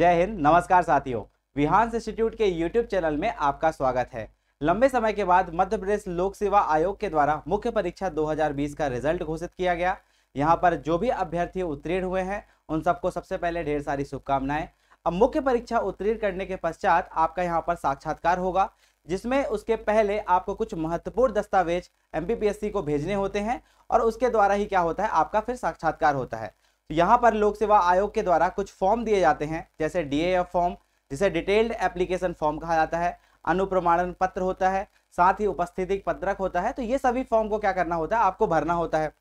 जय हिंद नमस्कार साथियों विहान इंस्टीट्यूट के यूट्यूब चैनल में आपका स्वागत है लंबे समय के बाद मध्य प्रदेश लोक सेवा आयोग के द्वारा मुख्य परीक्षा 2020 का रिजल्ट घोषित किया गया यहाँ पर जो भी अभ्यर्थी उत्तीर्ण हुए हैं उन सबको सबसे पहले ढेर सारी शुभकामनाएं अब मुख्य परीक्षा उत्तीर्ण करने के पश्चात आपका यहाँ पर साक्षात्कार होगा जिसमें उसके पहले आपको कुछ महत्वपूर्ण दस्तावेज एम को भेजने होते हैं और उसके द्वारा ही क्या होता है आपका फिर साक्षात्कार होता है तो यहाँ पर लोक सेवा आयोग के द्वारा कुछ फॉर्म दिए जाते हैं जैसे डी फॉर्म जिसे डिटेल्ड एप्लीकेशन फॉर्म कहा जाता है अनुप्रमाणन पत्र होता है साथ ही उपस्थिति पत्रक होता है तो ये सभी फॉर्म को क्या करना होता है आपको भरना होता है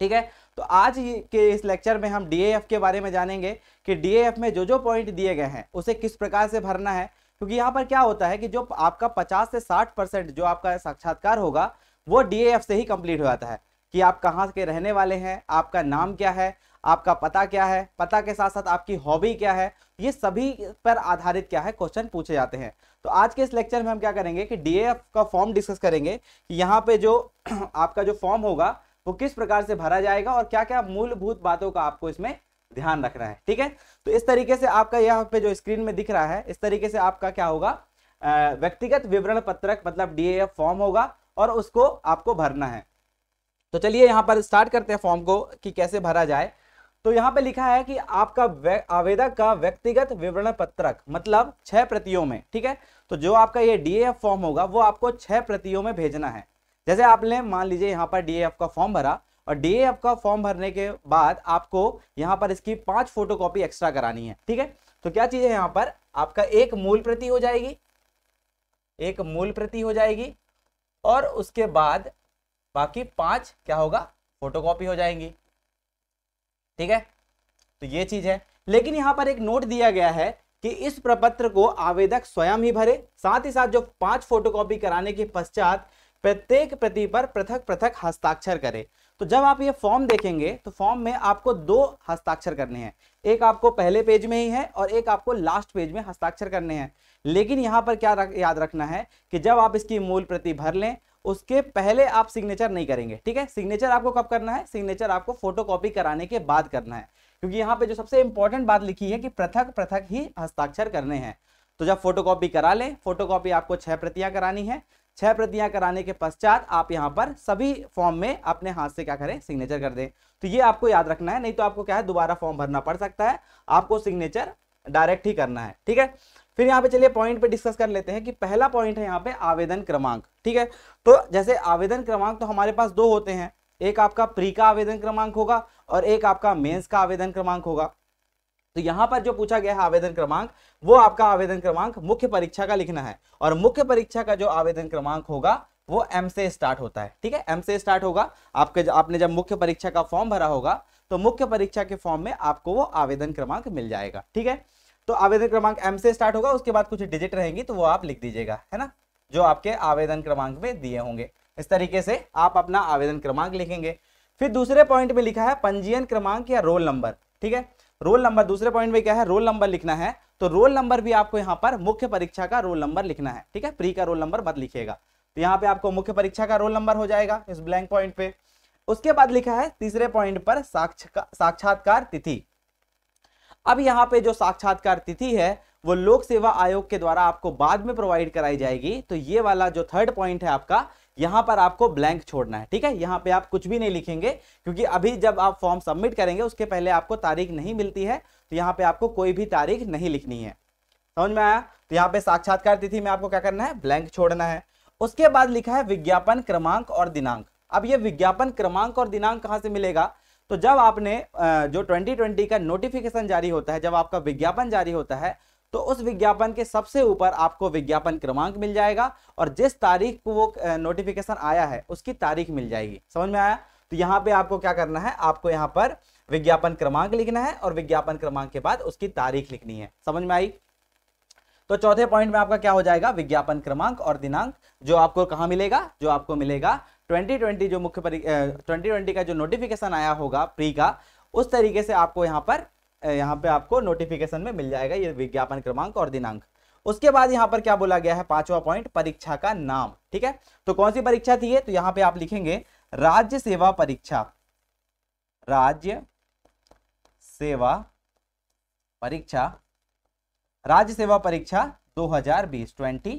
ठीक है तो आज के इस लेक्चर में हम डी के बारे में जानेंगे कि डी में जो जो पॉइंट दिए गए हैं उसे किस प्रकार से भरना है क्योंकि यहाँ पर क्या होता है कि जो आपका 50 से 60 परसेंट जो आपका साक्षात्कार होगा वो डी से ही कंप्लीट हो जाता है कि आप कहाँ के रहने वाले हैं आपका नाम क्या है आपका पता क्या है पता के साथ साथ आपकी हॉबी क्या है ये सभी पर आधारित क्या है क्वेश्चन पूछे जाते हैं तो आज के इस लेक्चर में हम क्या करेंगे कि डी का फॉर्म डिस्कस करेंगे कि यहाँ पे जो आपका जो फॉर्म होगा वो किस प्रकार से भरा जाएगा और क्या क्या मूलभूत बातों का आपको इसमें ध्यान रखना है ठीक है तो इस तरीके से आपका यहाँ पे जो स्क्रीन में दिख रहा है इस तरीके से आपका क्या होगा व्यक्तिगत विवरण पत्रक मतलब डी फॉर्म होगा और उसको आपको भरना है तो चलिए यहाँ पर स्टार्ट करते हैं फॉर्म को कि कैसे भरा जाए तो यहाँ पे लिखा है कि आपका आवेदक का व्यक्तिगत विवरण पत्रक मतलब छह प्रतियों में ठीक है तो जो आपका ये डीएफ फॉर्म होगा वो आपको छह प्रतियों में भेजना है जैसे आपने मान लीजिए यहाँ पर डीएएफ का फॉर्म भरा और डीएएफ का फॉर्म भरने के बाद आपको यहाँ पर इसकी पांच फोटो एक्स्ट्रा करानी है ठीक है तो क्या चीज है यहाँ पर आपका एक मूल प्रति हो जाएगी एक मूल प्रति हो जाएगी और उसके बाद बाकी पांच क्या होगा फोटोकॉपी हो जाएंगी ठीक है तो ये चीज है लेकिन यहाँ पर एक नोट दिया गया है कि इस प्रपत्र को आवेदक स्वयं ही भरे साथ ही साथ जो पांच फोटोकॉपी कराने के पश्चात प्रत्येक प्रति पर पृथक पृथक हस्ताक्षर करे तो जब आप ये फॉर्म देखेंगे तो फॉर्म में आपको दो हस्ताक्षर करने हैं एक आपको पहले पेज में ही है और एक आपको लास्ट पेज में हस्ताक्षर करने हैं लेकिन यहां पर क्या रख, याद रखना है कि जब आप इसकी मूल प्रति भर लें उसके पहले आप सिग्नेचर नहीं करेंगे ठीक है सिग्नेचर आपको कब करना है सिग्नेचर आपको फोटोकॉपी कराने के बाद करना है क्योंकि यहाँ पे जो सबसे इंपॉर्टेंट बात लिखी है कि पृथक पृथक ही हस्ताक्षर करने हैं तो जब फोटोकॉपी करा लें फोटोकॉपी आपको छह प्रतियां करानी है छह प्रतियां कराने के पश्चात आप यहाँ पर सभी फॉर्म में अपने हाथ से क्या करें सिग्नेचर कर दें तो ये आपको याद रखना है नहीं तो आपको क्या है दोबारा फॉर्म भरना पड़ सकता है आपको सिग्नेचर डायरेक्ट ही करना है ठीक है फिर यहाँ पे चलिए पॉइंट पे डिस्कस कर लेते हैं कि पहला पॉइंट है यहाँ पे आवेदन क्रमांक ठीक है तो जैसे आवेदन क्रमांक तो हमारे पास दो होते हैं एक आपका प्री का आवेदन क्रमांक होगा और एक आपका मेंस का आवेदन क्रमांक होगा तो यहाँ पर जो पूछा गया है आवेदन क्रमांक वो आपका आवेदन क्रमांक मुख्य परीक्षा का लिखना है और मुख्य परीक्षा का जो आवेदन क्रमांक होगा वो एम से स्टार्ट होता है ठीक है एम से स्टार्ट होगा आपके आपने जब मुख्य परीक्षा का फॉर्म भरा होगा तो मुख्य परीक्षा के फॉर्म में आपको वो आवेदन क्रमांक मिल जाएगा ठीक है तो आवेदन क्रमांक एम से स्टार्ट होगा उसके बाद कुछ डिजिट रहेंगी तो वो आप लिख दीजिएगा है ना जो आपके आवेदन क्रमांक में दिए होंगे इस तरीके से आप अपना आवेदन क्रमांक लिखेंगे फिर दूसरे पॉइंट में लिखा है पंजीयन क्रमांक या रोल नंबर ठीक है रोल नंबर दूसरे पॉइंट में क्या है रोल नंबर लिखना है तो रोल नंबर भी आपको यहाँ पर मुख्य परीक्षा का रोल नंबर लिखना है ठीक है प्री का रोल नंबर मत लिखिएगा तो यहाँ पे आपको मुख्य परीक्षा का रोल नंबर हो जाएगा इस ब्लैंक पॉइंट पे उसके बाद लिखा है तीसरे पॉइंट पर साक्षात्कार तिथि अब यहाँ पे जो साक्षात्कार तिथि है वो लोक सेवा आयोग के द्वारा आपको बाद में प्रोवाइड कराई जाएगी तो ये वाला जो थर्ड पॉइंट है आपका यहाँ पर आपको ब्लैंक छोड़ना है ठीक है यहाँ पे आप कुछ भी नहीं लिखेंगे क्योंकि अभी जब आप फॉर्म सबमिट करेंगे उसके पहले आपको तारीख नहीं मिलती है तो यहाँ पे आपको कोई भी तारीख नहीं लिखनी है समझ में आया तो यहाँ पे साक्षात्कार तिथि में आपको क्या करना है ब्लैंक छोड़ना है उसके बाद लिखा है विज्ञापन क्रमांक और दिनांक अब ये विज्ञापन क्रमांक और दिनांक कहाँ से मिलेगा तो जब आपने जो 2020 का नोटिफिकेशन जारी होता है जब आपका विज्ञापन जारी होता है तो उस विज्ञापन के सबसे ऊपर आपको विज्ञापन क्रमांक मिल जाएगा और जिस तारीख को वो नोटिफिकेशन आया है उसकी तारीख मिल जाएगी समझ में आया तो यहाँ पे आपको क्या करना है आपको यहाँ पर विज्ञापन क्रमांक लिखना है और विज्ञापन क्रमांक के बाद उसकी तारीख लिखनी है समझ में आई तो चौथे पॉइंट में आपका क्या हो जाएगा विज्ञापन क्रमांक और दिनांक जो आपको कहाँ मिलेगा जो आपको मिलेगा 2020 जो मुख्य ट्वेंटी ट्वेंटी का जो नोटिफिकेशन आया होगा प्री का उस तरीके से आपको यहाँ पर यहाँ पे आपको नोटिफिकेशन में मिल जाएगा ये विज्ञापन क्रमांक और दिनांक उसके बाद यहाँ पर क्या बोला गया है पांचवा पॉइंट परीक्षा का नाम ठीक है तो कौन सी परीक्षा थी ये तो यहाँ पे आप लिखेंगे राज्य सेवा परीक्षा राज्य सेवा परीक्षा राज्य सेवा परीक्षा 2020 2020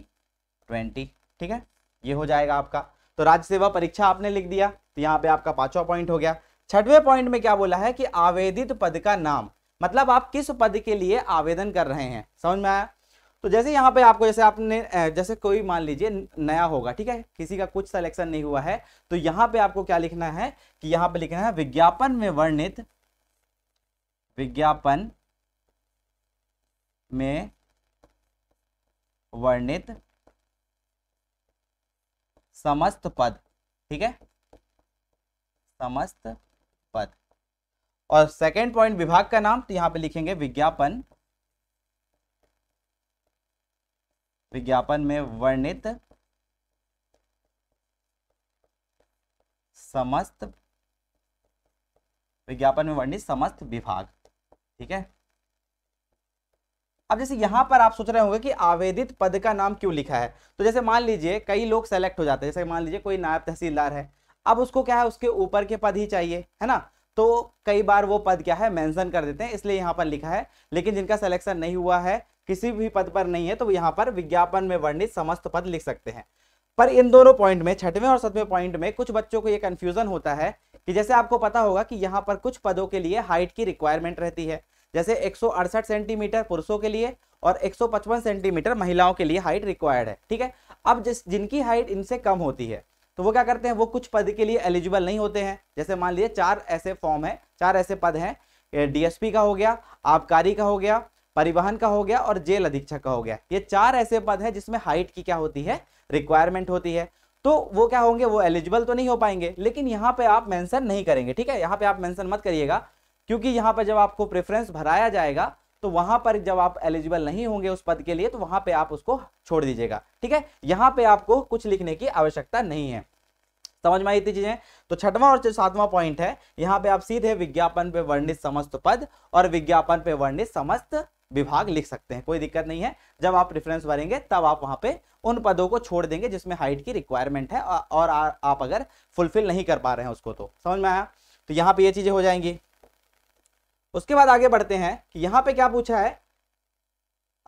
ठीक है ये हो जाएगा आपका तो राज्य सेवा परीक्षा आपने लिख दिया तो यहाँ पे आपका पांचवा पॉइंट हो गया छठवें पॉइंट में क्या बोला है कि आवेदित पद का नाम मतलब आप किस पद के लिए आवेदन कर रहे हैं समझ में आया तो जैसे यहाँ पे आपको जैसे आपने जैसे कोई मान लीजिए नया होगा ठीक है किसी का कुछ सिलेक्शन नहीं हुआ है तो यहाँ पे आपको क्या लिखना है कि यहाँ पे लिखना है विज्ञापन में वर्णित विज्ञापन में वर्णित समस्त पद ठीक है समस्त पद और सेकेंड पॉइंट विभाग का नाम तो यहां पे लिखेंगे विज्ञापन विज्ञापन में वर्णित समस्त विज्ञापन में वर्णित समस्त विभाग ठीक है अब जैसे यहां पर आप सोच रहे होंगे कि आवेदित पद का नाम क्यों लिखा है तो जैसे मान लीजिए कई लोग सेलेक्ट हो जाते हैं जैसे मान लीजिए कोई नायब तहसीलदार है अब उसको क्या है उसके ऊपर के पद ही चाहिए है ना तो कई बार वो पद क्या है मेंशन कर देते हैं इसलिए यहाँ पर लिखा है लेकिन जिनका सिलेक्शन नहीं हुआ है किसी भी पद पर नहीं है तो यहाँ पर विज्ञापन में वर्णित समस्त पद लिख सकते हैं पर इन दोनों पॉइंट में छठवें और सतवें पॉइंट में कुछ बच्चों को ये कन्फ्यूजन होता है कि जैसे आपको पता होगा कि यहाँ पर कुछ पदों के लिए हाइट की रिक्वायरमेंट रहती है जैसे एक सेंटीमीटर पुरुषों के लिए और 155 सेंटीमीटर महिलाओं के लिए हाइट रिक्वायर्ड है ठीक है अब जिस जिनकी हाइट इनसे कम होती है तो वो क्या करते हैं वो कुछ पद के लिए एलिजिबल नहीं होते हैं जैसे मान लीजिए चार ऐसे फॉर्म है चार ऐसे पद हैं डीएसपी का हो गया आबकारी का हो गया परिवहन का हो गया और जेल अधीक्षक का हो गया ये चार ऐसे पद हैं जिसमें हाइट की क्या होती है रिक्वायरमेंट होती है तो वो क्या होंगे वो एलिजिबल तो नहीं हो पाएंगे लेकिन यहाँ पे आप मेंशन नहीं करेंगे ठीक है यहाँ पे आप मेंशन मत करिएगा क्योंकि यहाँ पर जब आपको प्रेफरेंस भराया जाएगा तो वहां पर जब आप एलिजिबल नहीं होंगे उस पद के लिए तो वहां पे आप उसको छोड़ दीजिएगा ठीक है यहां पे आपको कुछ लिखने की आवश्यकता नहीं है समझ में आई थी चीजें तो छठवां और सातवां पॉइंट है यहाँ पे आप सीधे विज्ञापन पे वर्णित समस्त पद और विज्ञापन पे वर्णित समस्त विभाग लिख सकते हैं कोई दिक्कत नहीं है जब आप प्रेफरेंस भरेंगे तब आप वहां पे उन पदों को छोड़ देंगे जिसमें हाइट की रिक्वायरमेंट है और आप अगर फुलफिल नहीं कर पा रहे हैं उसको तो समझ में आया तो यहाँ पे ये चीजें हो जाएंगी उसके बाद आगे बढ़ते हैं यहां पे क्या पूछा है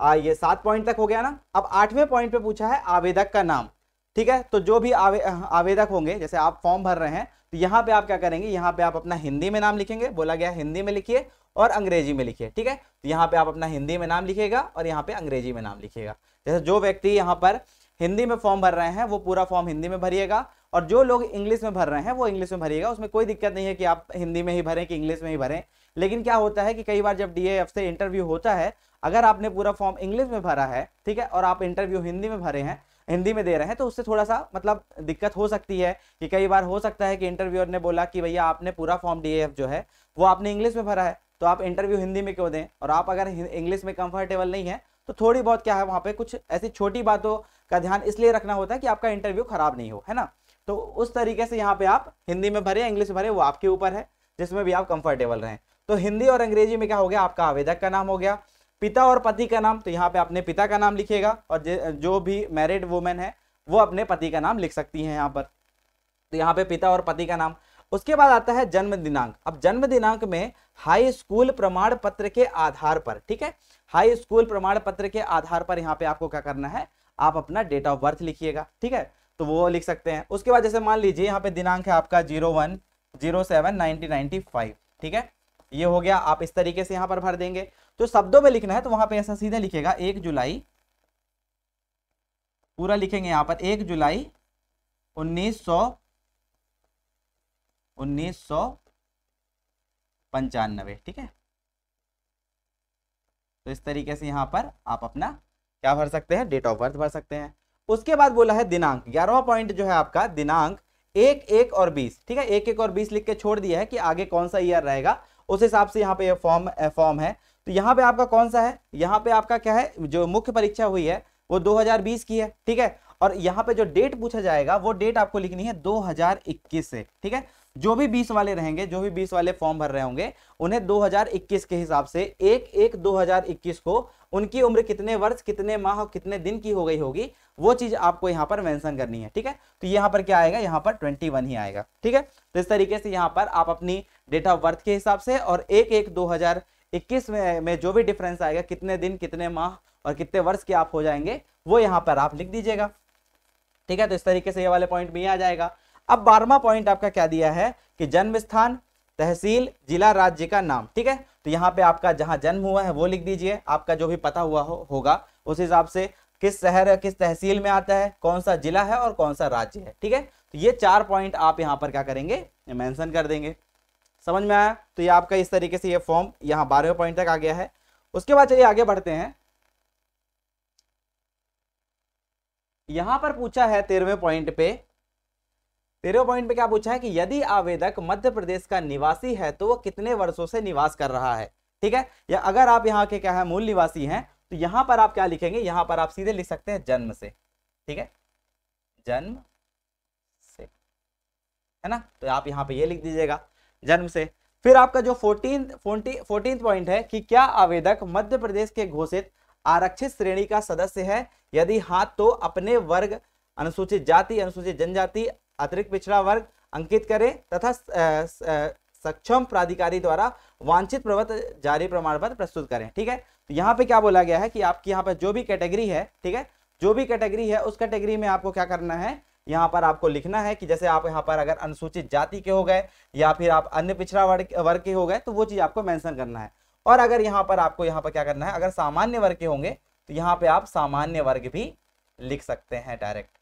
आ ये सात पॉइंट तक हो गया ना अब आठवें पॉइंट पे पूछा है आवेदक का नाम ठीक है तो जो भी आवे, आवेदक होंगे जैसे आप फॉर्म भर रहे हैं तो यहां पे आप क्या करेंगे यहाँ पे आप अपना हिंदी में नाम लिखेंगे बोला गया हिंदी में लिखिए और अंग्रेजी में लिखिए ठीक है तो यहां पे आप अपना हिंदी में नाम लिखिएगा और यहाँ पे अंग्रेजी में नाम लिखिएगा जैसे जो व्यक्ति यहां पर हिंदी में फॉर्म भर रहे हैं वो पूरा फॉर्म हिंदी में भरिएगा और जो लोग इंग्लिश में भर रहे हैं वो इंग्लिश में भरिएगा उसमें कोई दिक्कत नहीं है कि आप हिंदी में ही भरें कि इंग्लिश में ही भरें लेकिन क्या होता है कि कई बार जब डी से इंटरव्यू होता है अगर आपने पूरा फॉर्म इंग्लिश में भरा है ठीक है और आप इंटरव्यू हिंदी में भरे हैं हिंदी में दे रहे हैं तो उससे थोड़ा सा मतलब दिक्कत हो सकती है कि कई बार हो सकता है कि इंटरव्यूअर ने बोला कि भैया आपने पूरा फॉर्म डी जो है वो आपने इंग्लिश में भरा है तो आप इंटरव्यू हिंदी में क्यों दें और आप अगर इंग्लिश में कंफर्टेबल नहीं है तो थोड़ी बहुत क्या है वहाँ पे कुछ ऐसी छोटी बातों का ध्यान इसलिए रखना होता है कि आपका इंटरव्यू खराब नहीं हो है ना तो उस तरीके से यहाँ पे आप हिंदी में भरे इंग्लिश में भरे वो आपके ऊपर है जिसमें भी आप कंफर्टेबल रहें तो हिंदी और अंग्रेजी में क्या हो गया आपका आवेदक का नाम हो गया पिता और पति का नाम तो यहाँ पे अपने पिता का नाम लिखिएगा और जो भी मैरिड वुमेन है वो अपने पति का नाम लिख सकती है यहाँ पर तो यहाँ पे पिता और पति का नाम उसके बाद आता है जन्म दिनांक अब जन्म दिनांक में हाई स्कूल प्रमाण पत्र के आधार पर ठीक है हाई स्कूल प्रमाण पत्र के आधार पर यहाँ पे आपको क्या करना है आप अपना डेट ऑफ बर्थ लिखिएगा ठीक है तो वो लिख सकते हैं उसके बाद जैसे मान लीजिए यहाँ पे दिनांक है आपका zero one zero seven nineteen ninety five ठीक है ये हो गया आप इस तरीके से यहाँ पर भर देंगे जो तो शब्दों में लिखना है तो वहां पे ऐसा सीधा लिखेगा एक जुलाई पूरा लिखेंगे यहाँ पर एक जुलाई उन्नीस सौ उन्नीस सौ पंचानवे ठीक है तो इस तरीके से यहाँ पर आप अपना क्या भर सकते हैं डेट ऑफ बर्थ भर सकते हैं उसके बाद बोला है दिनांक ग्यारहवा पॉइंट जो है आपका दिनांक एक एक और बीस ठीक है एक एक और बीस लिख के छोड़ दिया है कि आगे कौन सा ईयर रहेगा उस हिसाब से यहाँ पे फॉर्म फॉर्म है तो यहाँ पे आपका कौन सा है यहाँ पे आपका क्या है जो मुख्य परीक्षा हुई है वो 2020 की है ठीक है और यहाँ पे जो डेट पूछा जाएगा वो डेट आपको लिखनी है 2021 से ठीक है जो भी बीस वाले रहेंगे जो भी बीस वाले फॉर्म भर रहे होंगे उन्हें 2021 के हिसाब से एक एक 2021 को उनकी उम्र कितने वर्ष कितने माह और कितने दिन की हो गई होगी वो चीज आपको यहाँ पर मेंशन करनी है ठीक है तो यहाँ पर क्या आएगा यहाँ पर 21 ही आएगा ठीक है तो इस तरीके से यहाँ पर आप अपनी डेट ऑफ बर्थ के हिसाब से और एक एक 2021 में, में जो भी डिफरेंस आएगा कितने दिन कितने माह और कितने वर्ष के आप हो जाएंगे वो यहाँ पर आप लिख दीजिएगा ठीक है तो इस तरीके से ये वाले पॉइंट भी आ जाएगा अब बारहवा पॉइंट आपका क्या दिया है कि जन्म स्थान तहसील जिला राज्य का नाम ठीक है तो यहाँ पे आपका जहाँ जन्म हुआ है वो लिख दीजिए आपका जो भी पता हुआ हो, होगा उस हिसाब से किस शहर किस तहसील में आता है कौन सा जिला है और कौन सा राज्य है ठीक है तो ये चार पॉइंट आप यहाँ पर क्या करेंगे मैंसन कर देंगे समझ में आया तो ये आपका इस तरीके से ये फॉर्म यहाँ बारहवें पॉइंट तक आ गया है उसके बाद चलिए आगे बढ़ते हैं यहां पर पूछा है तेरहवें पॉइंट पे तेरह पॉइंट पे क्या पूछा है कि यदि आवेदक मध्य प्रदेश का निवासी है तो वो कितने वर्षों से निवास कर रहा है ठीक है या अगर आप यहाँ के क्या है मूल निवासी हैं तो यहां पर आप क्या लिखेंगे यहाँ पर आप सीधे लिख सकते हैं जन्म से ठीक है जन्म से है ना तो आप यहाँ पे ये यह लिख दीजिएगा जन्म से फिर आपका जो फोर्टीन फोर्टीन पॉइंट है कि क्या आवेदक मध्य प्रदेश के घोषित आरक्षित श्रेणी का सदस्य है यदि हाँ तो अपने वर्ग अनुसूचित जाति अनुसूचित जनजाति अतिरिक्त पिछड़ा वर्ग अंकित करें तथा सक्षम प्राधिकारी द्वारा वांछित प्रवत जारी प्रमाण पत्र प्रस्तुत करें ठीक है तो यहाँ पे क्या बोला गया है कि आपकी यहाँ पर जो भी कैटेगरी है ठीक है जो भी कैटेगरी है उस कैटेगरी में आपको क्या करना है यहाँ पर आपको लिखना है कि जैसे आप यहाँ पर अगर अनुसूचित जाति के हो गए या फिर आप अन्य पिछड़ा वर्ग वर्ग के हो गए तो वो चीज़ आपको मैंसन करना है और अगर यहाँ पर आपको यहाँ पर क्या करना है अगर सामान्य वर्ग के होंगे तो यहाँ पर आप सामान्य वर्ग भी लिख सकते हैं डायरेक्ट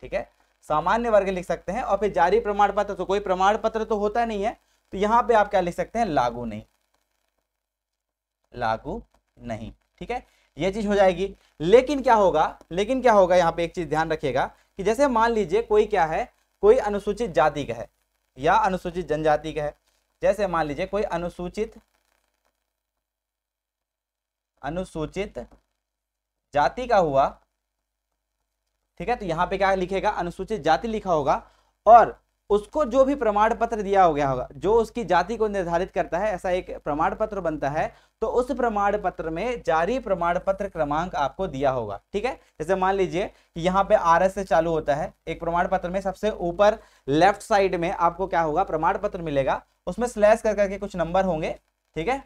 ठीक है सामान्य वर्ग लिख सकते हैं और फिर जारी प्रमाण पत्र तो कोई प्रमाण पत्र तो होता नहीं है तो यहाँ पे आप क्या लिख सकते हैं लागू नहीं लागू नहीं ठीक है यह चीज हो जाएगी लेकिन क्या होगा लेकिन क्या होगा यहाँ पे एक चीज ध्यान रखिएगा कि जैसे मान लीजिए कोई क्या है कोई अनुसूचित जाति का है या अनुसूचित जनजाति का है जैसे मान लीजिए कोई अनुसूचित अनुसूचित जाति का हुआ ठीक है तो यहाँ पे क्या लिखेगा अनुसूचित जाति लिखा होगा और उसको जो भी प्रमाण पत्र दिया हो गया होगा जो उसकी जाति को निर्धारित करता है ऐसा एक प्रमाण पत्र बनता है तो उस प्रमाण पत्र में जारी प्रमाण पत्र क्रमांक आपको दिया होगा ठीक है जैसे मान लीजिए कि यहाँ पे आर एस से चालू होता है एक प्रमाण पत्र में सबसे ऊपर लेफ्ट साइड में आपको क्या होगा प्रमाण पत्र मिलेगा उसमें स्लैश कर करके कुछ नंबर होंगे ठीक है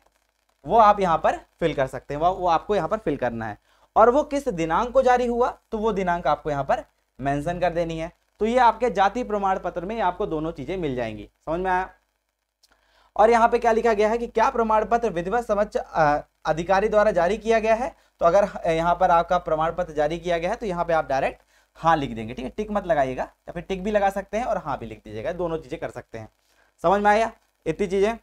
वो आप यहाँ पर फिल कर सकते हैं वो आपको यहाँ पर फिल करना है और वो किस दिनांक को जारी हुआ तो वो दिनांक आपको यहाँ पर मेंशन कर देनी है तो ये आपके जाति प्रमाण पत्र में आपको दोनों चीजें मिल जाएंगी समझ में आया और यहाँ पे क्या लिखा गया है कि क्या प्रमाण पत्र विधिवत समझ अधिकारी द्वारा जारी किया गया है तो अगर यहाँ पर आपका प्रमाण पत्र जारी किया गया है तो यहाँ पे आप डायरेक्ट हाँ लिख देंगे ठीक है टिक मत लगाइएगा या फिर टिक भी लगा सकते हैं और हाँ भी लिख दीजिएगा दोनों चीजें कर सकते हैं समझ में आया इतनी चीजें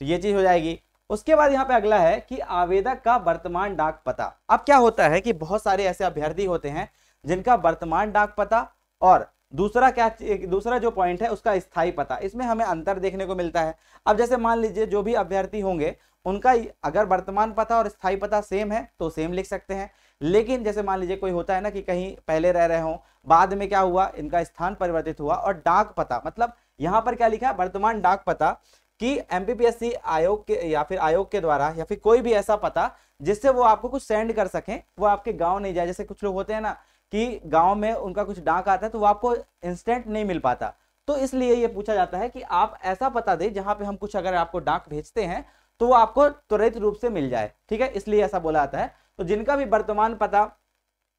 तो ये चीज हो जाएगी उसके बाद यहाँ पे अगला है कि आवेदक का वर्तमान डाक पता अब क्या होता है कि बहुत सारे ऐसे अभ्यर्थी होते हैं जिनका वर्तमान डाक पता और दूसरा क्या दूसरा जो पॉइंट है उसका स्थायी पता इसमें हमें अंतर देखने को मिलता है अब जैसे मान लीजिए जो भी अभ्यर्थी होंगे उनका अगर वर्तमान पता और स्थायी पता सेम है तो सेम लिख सकते हैं लेकिन जैसे मान लीजिए कोई होता है ना कि कहीं पहले रह रहे हों बाद में क्या हुआ इनका स्थान परिवर्तित हुआ और डाक पता मतलब यहाँ पर क्या लिखा है वर्तमान डाक पता कि एमपीपीएससी आयोग के या फिर आयोग के द्वारा या फिर कोई भी ऐसा पता जिससे वो आपको कुछ सेंड कर सकें वो आपके गांव नहीं जाए जैसे कुछ लोग होते हैं ना कि गांव में उनका कुछ डाक आता है तो वो आपको इंस्टेंट नहीं मिल पाता तो इसलिए ये पूछा जाता है कि आप ऐसा पता दें जहां पे हम कुछ अगर आपको डाक भेजते हैं तो वो आपको त्वरित रूप से मिल जाए ठीक है इसलिए ऐसा बोला जाता है तो जिनका भी वर्तमान पता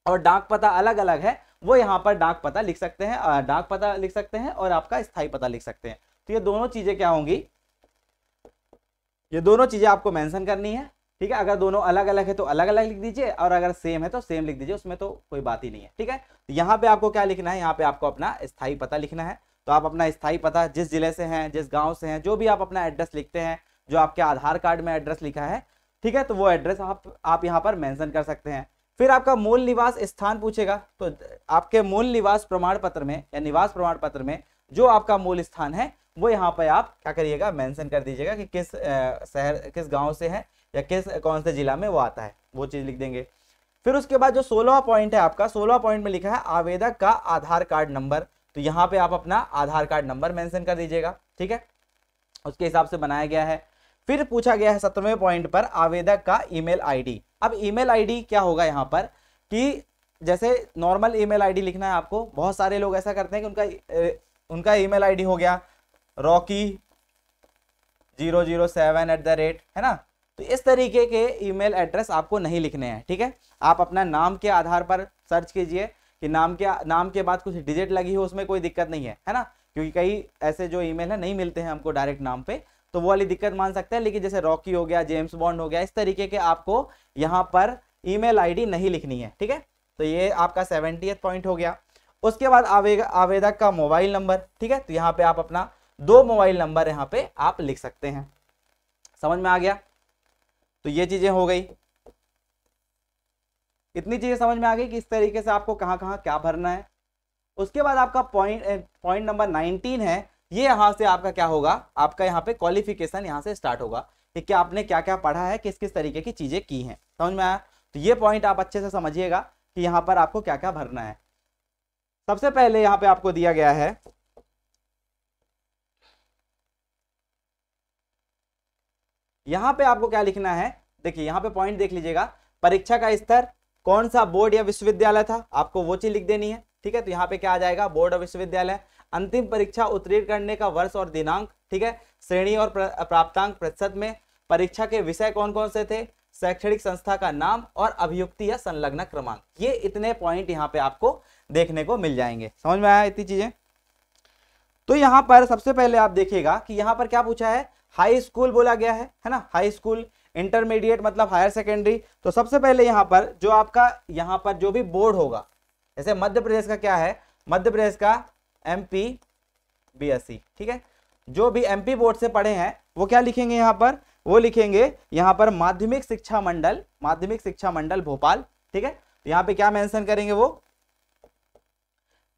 और डाक पता अलग अलग है वो यहाँ पर डाक पता लिख सकते हैं डाक पता लिख सकते हैं और आपका स्थायी पता लिख सकते हैं तो ये दोनों चीज़ें क्या होंगी ये दोनों चीज़ें आपको मेंशन करनी है ठीक है अगर दोनों अलग अलग है तो अलग अलग लिख दीजिए और अगर सेम है तो सेम लिख दीजिए उसमें तो कोई बात ही नहीं है ठीक है तो यहाँ पे आपको क्या लिखना है यहाँ पे आपको अपना स्थायी पता लिखना है तो आप अपना स्थायी पता जिस जिले से हैं जिस गाँव से हैं जो भी आप अपना एड्रेस लिखते हैं जो आपके आधार कार्ड में एड्रेस लिखा है ठीक है तो वो एड्रेस आप आप यहाँ पर मैंसन कर सकते हैं फिर आपका मूल निवास स्थान पूछेगा तो आपके मूल निवास प्रमाण पत्र में या निवास प्रमाण पत्र में जो आपका मूल स्थान है वो यहाँ पर आप क्या करिएगा मेंशन कर दीजिएगा कि किस शहर किस गांव से है या किस कौन से जिला में वो आता है वो चीज़ लिख देंगे फिर उसके बाद जो सोलहवा पॉइंट है आपका सोलहवा पॉइंट में लिखा है आवेदक का आधार कार्ड नंबर तो यहाँ पे आप अपना आधार कार्ड नंबर मेंशन कर दीजिएगा ठीक है उसके हिसाब से बनाया गया है फिर पूछा गया है सत्रहवें पॉइंट पर आवेदक का ईमेल आईडी अब ईमेल आईडी क्या होगा यहाँ पर कि जैसे नॉर्मल ईमेल आईडी लिखना है आपको बहुत सारे लोग ऐसा करते हैं कि उनका उनका ईमेल आईडी हो गया Rocky zero zero seven at the rate है ना तो इस तरीके के ईमेल एड्रेस आपको नहीं लिखने हैं ठीक है आप अपना नाम के आधार पर सर्च कीजिए कि नाम के नाम के बाद कुछ डिजिट लगी हो उसमें कोई दिक्कत नहीं है है ना क्योंकि कई ऐसे जो ईमेल है नहीं मिलते हैं हमको डायरेक्ट नाम पे तो वो वाली दिक्कत मान सकते हैं लेकिन जैसे रॉकी हो गया जेम्स बॉन्ड हो गया इस तरीके के आपको यहाँ पर ई मेल नहीं लिखनी है ठीक है तो ये आपका सेवेंटी पॉइंट हो गया उसके बाद आवेदक का मोबाइल नंबर ठीक है तो यहाँ पे आप अपना दो मोबाइल नंबर यहाँ पे आप लिख सकते हैं समझ में आ गया तो ये चीज़ें हो गई इतनी चीज़ें समझ में आ गई कि इस तरीके से आपको कहाँ कहाँ क्या भरना है उसके बाद आपका पॉइंट पॉइंट नंबर नाइनटीन है ये यहाँ से आपका क्या होगा आपका यहाँ पे क्वालिफिकेशन यहाँ से स्टार्ट होगा कि क्या आपने क्या क्या पढ़ा है किस किस तरीके की चीज़ें की हैं समझ में आया तो ये पॉइंट आप अच्छे से समझिएगा कि यहाँ पर आपको क्या क्या भरना है सबसे पहले यहाँ पे आपको दिया गया है यहाँ पे आपको क्या लिखना है देखिए यहाँ पे पॉइंट देख लीजिएगा परीक्षा का स्तर कौन सा बोर्ड या विश्वविद्यालय था आपको वो चीज लिख देनी है ठीक है तो यहाँ पे क्या आ जाएगा बोर्ड और विश्वविद्यालय अंतिम परीक्षा उत्तीर्ण करने का वर्ष और दिनांक ठीक है श्रेणी और प्राप्तांक प्रतिशत में परीक्षा के विषय कौन कौन से थे शैक्षणिक संस्था का नाम और अभियुक्ति या संलग्न क्रमांक ये इतने पॉइंट यहाँ पे आपको देखने को मिल जाएंगे समझ में आया इतनी चीजें तो यहाँ पर सबसे पहले आप देखिएगा कि यहाँ पर क्या पूछा है हाई स्कूल बोला गया है है ना हाई स्कूल इंटरमीडिएट मतलब हायर सेकेंडरी तो सबसे पहले यहाँ पर जो आपका यहाँ पर जो भी बोर्ड होगा जैसे मध्य प्रदेश का क्या है मध्य प्रदेश का M P B S C ठीक है जो भी एम पी बोर्ड से पढ़े हैं वो क्या लिखेंगे यहाँ पर वो लिखेंगे यहाँ पर माध्यमिक शिक्षा मंडल माध्यमिक शिक्षा मंडल भोपाल ठीक है तो यहाँ पे क्या मेंशन करेंगे वो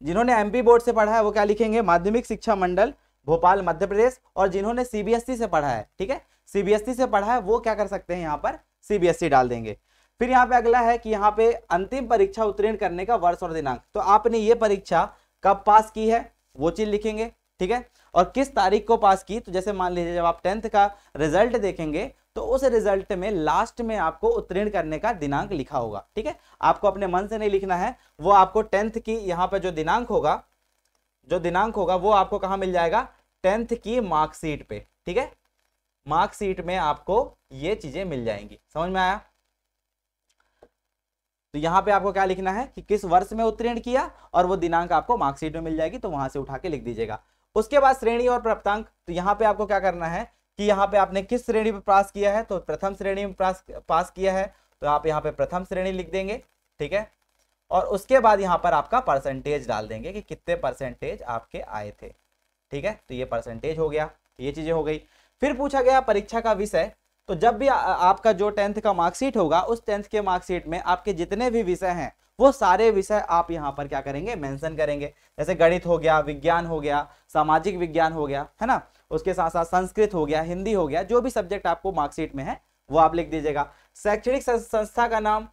जिन्होंने एमपी बोर्ड से पढ़ा है वो क्या लिखेंगे माध्यमिक शिक्षा मंडल भोपाल मध्य प्रदेश और जिन्होंने सीबीएसई e से पढ़ा है ठीक है सीबीएसई e से पढ़ा है वो क्या कर सकते हैं यहाँ पर सीबीएसई e डाल देंगे फिर यहाँ पे अगला है कि यहाँ पे अंतिम परीक्षा उत्तीर्ण करने का वर्ष और दिनांक तो आपने ये परीक्षा कब पास की है वो चीज लिखेंगे ठीक है और किस तारीख को पास की तो जैसे मान लीजिए जब आप टेंथ का रिजल्ट देखेंगे तो उस रिजल्ट में लास्ट में आपको उत्तीर्ण करने का दिनांक लिखा होगा ठीक है आपको अपने मन से नहीं लिखना है वो आपको टेंथ की यहाँ पर जो दिनांक होगा जो दिनांक होगा वो आपको कहाँ मिल जाएगा टेंथ की मार्कशीट पे ठीक है मार्कशीट में आपको ये चीजें मिल जाएंगी समझ में आया तो यहाँ पे आपको क्या लिखना है कि किस वर्ष में उत्तीर्ण किया और वो दिनांक आपको मार्कशीट में मिल जाएगी तो वहां से उठा के लिख दीजिएगा उसके बाद श्रेणी और प्राप्तांक तो यहाँ पे आपको क्या करना है कि यहाँ पे आपने किस श्रेणी में पास किया है तो प्रथम श्रेणी में पास पास किया है तो आप यहाँ पे प्रथम श्रेणी लिख देंगे ठीक है और उसके बाद यहाँ पर आपका परसेंटेज डाल देंगे कि कितने परसेंटेज आपके आए थे ठीक है तो ये परसेंटेज हो गया ये चीज़ें हो गई फिर पूछा गया परीक्षा का विषय तो जब भी आ, आपका जो टेंथ का मार्कशीट होगा उस टेंथ के मार्कशीट में आपके जितने भी विषय हैं वो सारे विषय आप यहाँ पर क्या करेंगे मेंशन करेंगे जैसे गणित हो गया विज्ञान हो गया सामाजिक विज्ञान हो गया है ना उसके साथ साथ संस्कृत हो गया हिंदी हो गया जो भी सब्जेक्ट आपको मार्कशीट में है वो आप लिख दीजिएगा शैक्षणिक संस्था का नाम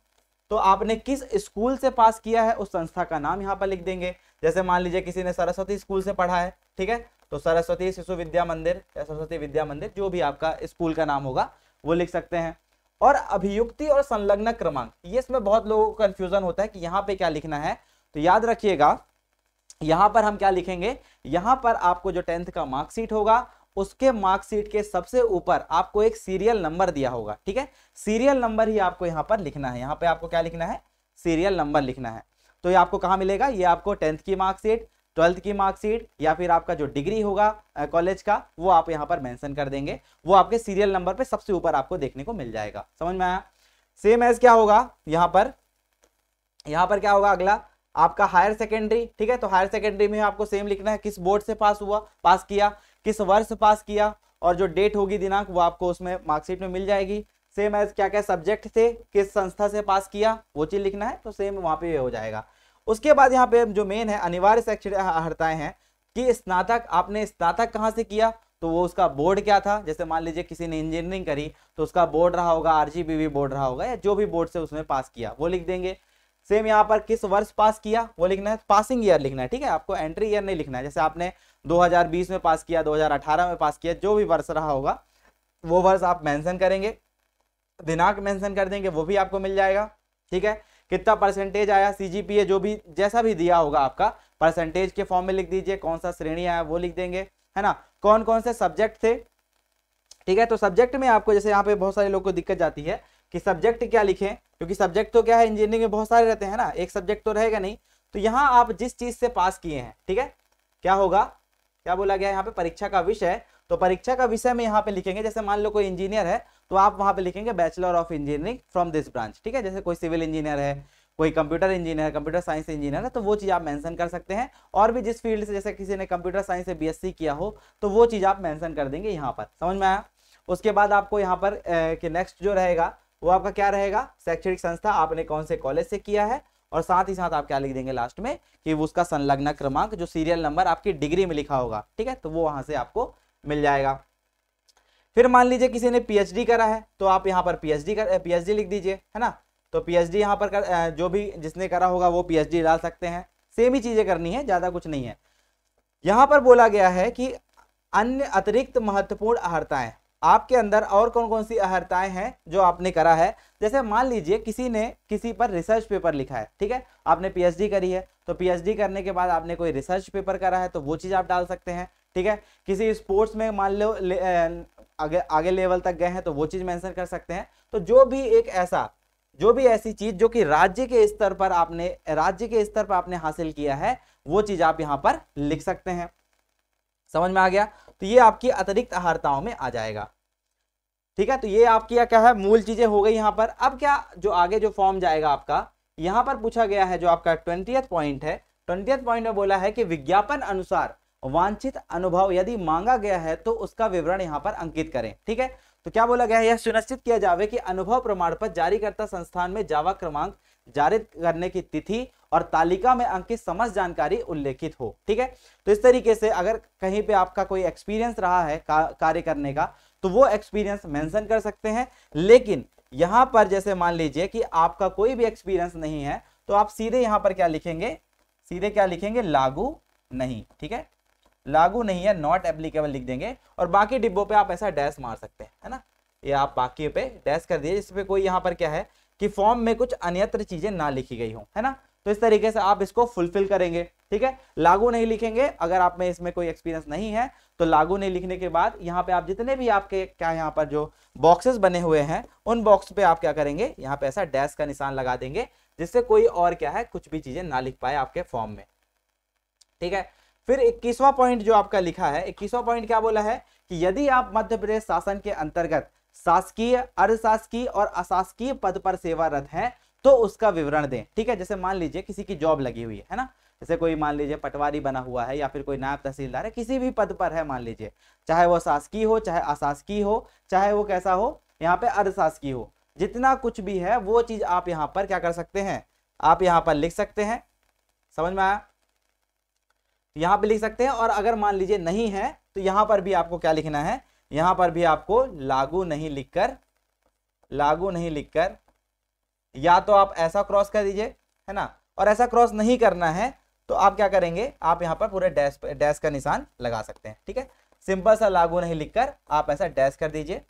तो आपने किस स्कूल से पास किया है उस संस्था का नाम यहाँ पर लिख देंगे जैसे मान लीजिए किसी ने सरस्वती स्कूल से पढ़ा है ठीक है तो सरस्वती शिशु विद्या मंदिर या सरस्वती विद्या मंदिर जो भी आपका स्कूल का नाम होगा वो लिख सकते हैं और अभियुक्ति और संलग्न क्रमांक ये इसमें बहुत लोगों को कंफ्यूजन होता है कि यहाँ पे क्या लिखना है तो याद रखिएगा यहाँ पर हम क्या लिखेंगे यहाँ पर आपको जो टेंथ का मार्कशीट होगा उसके मार्कशीट के सबसे ऊपर आपको एक सीरियल नंबर दिया होगा ठीक है सीरियल नंबर ही आपको यहाँ पर लिखना है यहाँ पे आपको क्या लिखना है सीरियल नंबर लिखना है तो ये आपको कहाँ मिलेगा ये आपको टेंथ की मार्कशीट ट्वेल्थ की मार्कशीट या फिर आपका जो डिग्री होगा कॉलेज का वो आप यहाँ पर मेंशन कर देंगे वो आपके सीरियल नंबर पर सबसे ऊपर आपको देखने को मिल जाएगा समझ में आया सेम एज क्या होगा यहाँ पर यहाँ पर क्या होगा अगला आपका हायर सेकेंडरी ठीक है तो हायर सेकेंडरी में आपको सेम लिखना है किस बोर्ड से पास हुआ पास किया किस वर्ष पास किया और जो डेट होगी दिनांक वो आपको उसमें मार्कशीट में मिल जाएगी सेम एज क्या क्या सब्जेक्ट थे किस संस्था से पास किया वो चीज लिखना है तो सेम वहाँ पे हो जाएगा उसके बाद यहाँ पे जो मेन है अनिवार्य शैक्षण हड़ताएं हैं कि स्नातक आपने स्नातक कहाँ से किया तो वो उसका बोर्ड क्या था जैसे मान लीजिए किसी ने इंजीनियरिंग करी तो उसका बोर्ड रहा होगा आर बोर्ड रहा होगा या जो भी बोर्ड से उसने पास किया वो लिख देंगे सेम यहाँ पर किस वर्ष पास किया वो लिखना है पासिंग ईयर लिखना है ठीक है आपको एंट्री ईयर नहीं लिखना है जैसे आपने 2020 में पास किया 2018 में पास किया जो भी वर्ष रहा होगा वो वर्ष आप मेंशन करेंगे दिनांक मेंशन कर देंगे वो भी आपको मिल जाएगा ठीक है कितना परसेंटेज आया सी जो भी जैसा भी दिया होगा आपका परसेंटेज के फॉर्म में लिख दीजिए कौन सा श्रेणी आया वो लिख देंगे है ना कौन कौन से सब्जेक्ट थे ठीक है तो सब्जेक्ट में आपको जैसे यहाँ पे बहुत सारे लोग को दिक्कत जाती है कि सब्जेक्ट क्या लिखें क्योंकि सब्जेक्ट तो क्या है इंजीनियरिंग में बहुत सारे रहते हैं ना एक सब्जेक्ट तो रहेगा नहीं तो यहाँ आप जिस चीज से पास किए हैं ठीक है क्या होगा क्या बोला गया यहाँ पे परीक्षा का विषय तो परीक्षा का विषय में यहाँ पे लिखेंगे जैसे मान लो कोई इंजीनियर है तो आप वहाँ पे लिखेंगे bachelor of engineering from this branch ठीक है जैसे कोई सिविल इंजीनियर है कोई कंप्यूटर इंजीनियर है कंप्यूटर साइंस इंजीनियर है तो वो चीज़ आप मेंशन कर सकते हैं और भी जिस फील्ड से जैसे किसी ने कंप्यूटर साइंस से बी किया हो तो वो चीज़ आप मेंशन कर देंगे यहाँ पर समझ में आया उसके बाद आपको यहाँ पर कि नेक्स्ट जो रहेगा वो आपका क्या रहेगा शैक्षणिक संस्था आपने कौन से कॉलेज से किया है और साथ ही साथ आप क्या लिख देंगे लास्ट में कि उसका संलग्न क्रमांक जो सीरियल नंबर आपकी डिग्री में लिखा होगा ठीक है तो वो वहां से आपको मिल जाएगा फिर मान लीजिए किसी ने पीएचडी करा है तो आप यहाँ पर पीएचडी कर पीएचडी लिख दीजिए है ना तो पीएचडी यहाँ पर कर, जो भी जिसने करा होगा वो पीएचडी डाल सकते हैं सेम ही चीजें करनी है ज्यादा कुछ नहीं है यहाँ पर बोला गया है कि अन्य अतिरिक्त महत्वपूर्ण अर्हताएं आपके अंदर और कौन कौन सी अहर्ताएं हैं जो आपने करा है जैसे मान लीजिए किसी ने किसी पर रिसर्च पेपर लिखा है ठीक है आपने पीएचडी करी है तो पीएचडी करने के बाद आपने कोई रिसर्च पेपर करा है तो वो चीज़ आप डाल सकते हैं ठीक है किसी स्पोर्ट्स में मान लो ले, आगे आगे लेवल तक गए हैं तो वो चीज़ मैंसन कर सकते हैं तो जो भी एक ऐसा जो भी ऐसी चीज़ जो कि राज्य के स्तर पर आपने राज्य के स्तर पर आपने हासिल किया है वो चीज़ आप यहाँ पर लिख सकते हैं समझ में आ गया तो ये आपकी अतिरिक्त आहारताओं में आ जाएगा ठीक है तो ये आपकी क्या है मूल चीजें हो गई यहाँ पर अब क्या जो आगे जो फॉर्म जाएगा आपका यहाँ पर पूछा गया है जो आपका ट्वेंटियथ पॉइंट है ट्वेंटियथ पॉइंट में बोला है कि विज्ञापन अनुसार वांछित अनुभव यदि मांगा गया है तो उसका विवरण यहाँ पर अंकित करें ठीक है तो क्या बोला गया है यह सुनिश्चित किया जावे कि अनुभव प्रमाण पत्र जारी करता संस्थान में जावा क्रमांक जारी करने की तिथि और तालिका में अंकित समस्त जानकारी उल्लेखित हो ठीक है तो इस तरीके से अगर कहीं पे आपका कोई एक्सपीरियंस रहा है का, कार्य करने का तो वो एक्सपीरियंस मेंशन कर सकते हैं लेकिन यहां पर जैसे मान लीजिए कि आपका कोई भी एक्सपीरियंस नहीं है तो आप सीधे यहां पर क्या लिखेंगे सीधे क्या लिखेंगे लागू नहीं ठीक है लागू नहीं है नॉट एप्लीकेबल लिख देंगे और बाकी डिब्बों पर आप ऐसा डैश मार सकते हैं है ना ये आप बाकी पे डैश कर दिए जिसपे कोई यहाँ पर क्या है कि फॉर्म में कुछ अन्यत्र चीजें ना लिखी गई हो है ना तो इस तरीके से आप इसको फुलफिल करेंगे ठीक है लागू नहीं लिखेंगे अगर आप में इसमें कोई एक्सपीरियंस नहीं है तो लागू नहीं लिखने के बाद यहाँ पे आप जितने भी आपके क्या यहाँ पर जो बॉक्सेस बने हुए हैं उन बॉक्स पे आप क्या करेंगे यहाँ पे ऐसा डैश का निशान लगा देंगे जिससे कोई और क्या है कुछ भी चीजें ना लिख पाए आपके फॉर्म में ठीक है फिर इक्कीसवा पॉइंट जो आपका लिखा है इक्कीसवा पॉइंट क्या बोला है कि यदि आप मध्य प्रदेश शासन के अंतर्गत शासकीय अर्धशासकीय और अशासकीय पद पर सेवारत है तो उसका विवरण दें ठीक है जैसे मान लीजिए किसी की जॉब लगी हुई है ना जैसे कोई मान लीजिए पटवारी बना हुआ है या फिर कोई नायब तहसीलदार है किसी भी पद पर है मान लीजिए चाहे वो शासकीय हो चाहे अशासकीय हो चाहे वो कैसा हो यहाँ पे अर्धशासकीय हो जितना कुछ भी है वो चीज आप यहाँ पर क्या कर सकते हैं आप यहाँ पर लिख सकते हैं समझ में आया यहाँ पे लिख सकते हैं और अगर मान लीजिए नहीं है तो यहाँ पर भी आपको क्या लिखना है यहाँ पर भी आपको लागू नहीं लिखकर लागू नहीं लिखकर या तो आप ऐसा क्रॉस कर दीजिए है ना और ऐसा क्रॉस नहीं करना है तो आप क्या करेंगे आप यहाँ पर पूरे डैश डैश का निशान लगा सकते हैं ठीक है सिंपल सा लागू नहीं लिखकर आप ऐसा डैश कर दीजिए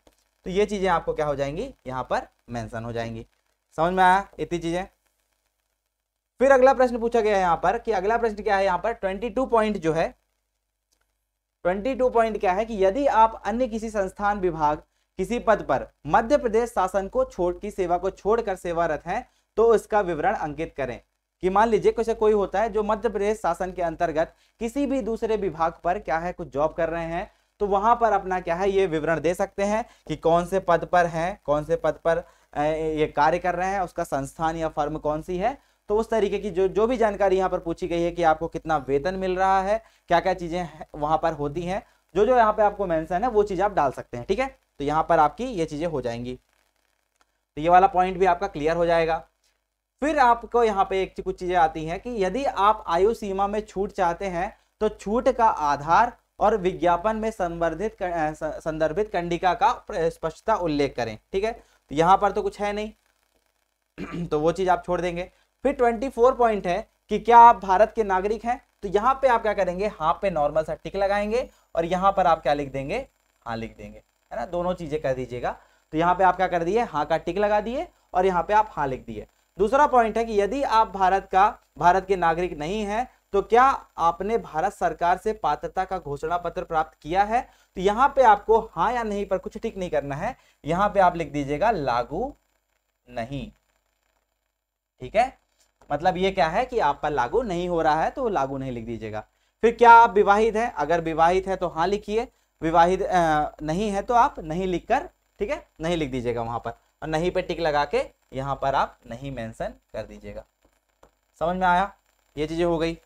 तो ये चीज़ें आपको क्या हो जाएंगी यहाँ पर मेंशन हो जाएंगी समझ में आया इतनी चीज़ें फिर अगला प्रश्न पूछा गया है यहाँ पर कि अगला प्रश्न क्या है यहाँ पर 22 पॉइंट जो है ट्वेंटी टू पॉइंट क्या है कि यदि आप अन्य किसी संस्थान विभाग किसी पद पर मध्य प्रदेश शासन को छोड़ की सेवा को छोड़कर सेवारत हैं तो उसका विवरण अंकित करें कि मान लीजिए कुछ कोई होता है जो मध्य प्रदेश शासन के अंतर्गत किसी भी दूसरे विभाग पर क्या है कुछ जॉब कर रहे हैं तो वहां पर अपना क्या है ये विवरण दे सकते हैं कि कौन से पद पर है कौन से पद पर ये कार्य कर रहे हैं उसका संस्थान या फर्म कौन सी है तो उस तरीके की जो जो भी जानकारी यहाँ पर पूछी गई है कि आपको कितना वेतन मिल रहा है क्या क्या चीज़ें वहाँ पर होती हैं जो जो यहाँ पे आपको मेंशन है वो चीज़ आप डाल सकते हैं ठीक है तो यहाँ पर आपकी ये चीज़ें हो जाएंगी तो ये वाला पॉइंट भी आपका क्लियर हो जाएगा फिर आपको यहाँ पे एक कुछ चीज़ें आती हैं कि यदि आप आयु सीमा में छूट चाहते हैं तो छूट का आधार और विज्ञापन में संवर्धित संदर्भित कंडिका का स्पष्टता उल्लेख करें ठीक है तो यहाँ पर तो कुछ है नहीं तो वो चीज़ आप छोड़ देंगे फिर ट्वेंटी फोर पॉइंट है कि क्या आप भारत के नागरिक हैं तो यहाँ पे आप क्या करेंगे हाँ पे नॉर्मल सा टिक लगाएंगे और यहाँ पर आप क्या लिख देंगे हाँ लिख देंगे है ना दोनों चीजें कर दीजिएगा तो यहाँ पे आप क्या कर दिए हाँ का टिक लगा दिए और यहाँ पे आप हाँ लिख दिए दूसरा पॉइंट है कि यदि आप भारत का भारत के नागरिक नहीं है तो क्या आपने भारत सरकार से पात्रता का घोषणा पत्र प्राप्त किया है तो यहाँ पे आपको हाँ या नहीं पर कुछ ठीक नहीं करना है यहाँ पे आप लिख दीजिएगा लागू नहीं ठीक है मतलब ये क्या है कि आप पर लागू नहीं हो रहा है तो लागू नहीं लिख दीजिएगा फिर क्या आप विवाहित हैं अगर विवाहित है तो हाँ लिखिए विवाहित नहीं है तो आप नहीं लिख कर ठीक है नहीं लिख दीजिएगा वहाँ पर और नहीं पे टिक लगा के यहाँ पर आप नहीं मैंसन कर दीजिएगा समझ में आया ये चीज़ें हो गई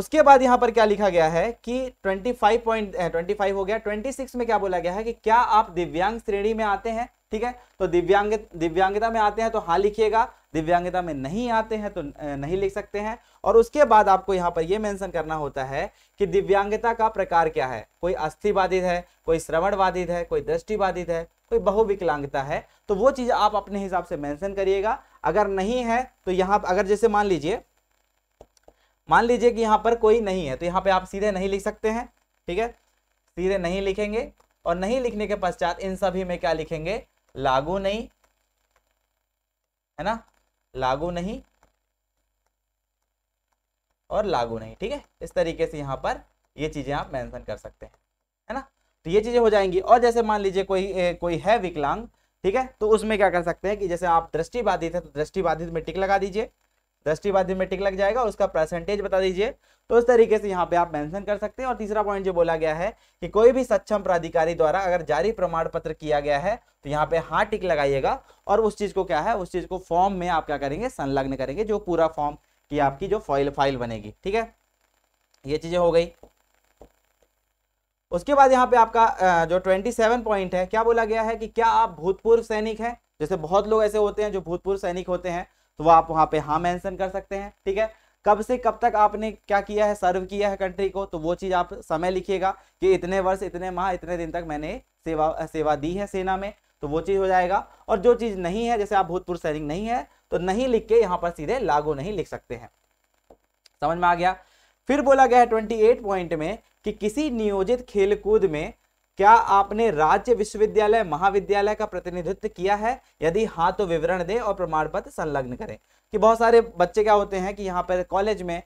उसके बाद यहाँ पर क्या लिखा गया है कि 25 पॉइंट ट्वेंटी फाइव हो गया 26 में क्या बोला गया है कि क्या आप दिव्यांग श्रेणी में आते हैं ठीक है तो दिव्यांग दिव्यांगता में आते हैं तो हाँ लिखिएगा दिव्यांगता में नहीं आते हैं तो नहीं लिख सकते हैं और उसके बाद आपको यहाँ पर यह मेंशन करना होता है कि दिव्यांगता का प्रकार क्या है कोई अस्थि बाधित है कोई श्रवण बाधित है कोई दृष्टि बाधित है कोई बहुविकलांगता है तो वो चीज़ आप अपने हिसाब से मैंशन करिएगा अगर नहीं है तो यहाँ अगर जैसे मान लीजिए मान लीजिए कि यहाँ पर कोई नहीं है तो यहाँ पे आप सीधे नहीं लिख सकते हैं ठीक है सीधे नहीं लिखेंगे और नहीं लिखने के पश्चात इन सभी में क्या लिखेंगे लागू नहीं है ना लागू नहीं और लागू नहीं ठीक है इस तरीके से यहाँ पर ये चीज़ें आप मेंशन कर सकते हैं है ना तो ये चीज़ें हो जाएंगी और जैसे मान लीजिए कोई ए, कोई है विकलांग ठीक है तो उसमें क्या कर सकते हैं कि जैसे आप दृष्टि बाधित है तो दृष्टि बाधित में टिक लगा दीजिए दस टी बाद में टिक लग जाएगा और उसका परसेंटेज बता दीजिए तो इस तरीके से यहाँ पे आप मेंशन कर सकते हैं और तीसरा पॉइंट जो बोला गया है कि कोई भी सक्षम प्राधिकारी द्वारा अगर जारी प्रमाण पत्र किया गया है तो यहाँ पे हाँ टिक लगाइएगा और उस चीज को क्या है उस चीज को फॉर्म में आप क्या करेंगे संलग्न करेंगे जो पूरा फॉर्म की आपकी जो फाइल फाइल बनेगी ठीक है ये चीजें हो गई उसके बाद यहाँ पे आपका जो ट्वेंटी पॉइंट है क्या बोला गया है कि क्या आप भूतपूर्व सैनिक है जैसे बहुत लोग ऐसे होते हैं जो भूतपूर्व सैनिक होते हैं तो वो आप वहाँ पे हाँ मेंशन कर सकते हैं ठीक है कब से कब तक आपने क्या किया है सर्व किया है कंट्री को तो वो चीज़ आप समय लिखिएगा कि इतने वर्ष इतने माह इतने दिन तक मैंने सेवा सेवा दी है सेना में तो वो चीज़ हो जाएगा और जो चीज़ नहीं है जैसे आप भूतपूर्व सैनिक नहीं है तो नहीं लिख के यहाँ पर सीधे लागू नहीं लिख सकते हैं समझ में आ गया फिर बोला गया है ट्वेंटी एट पॉइंट में कि किसी नियोजित खेलकूद में क्या आपने राज्य विश्वविद्यालय महाविद्यालय का प्रतिनिधित्व किया है यदि हाँ तो विवरण दें और प्रमाण पत्र संलग्न करें कि बहुत सारे बच्चे क्या होते हैं कि यहाँ पर कॉलेज में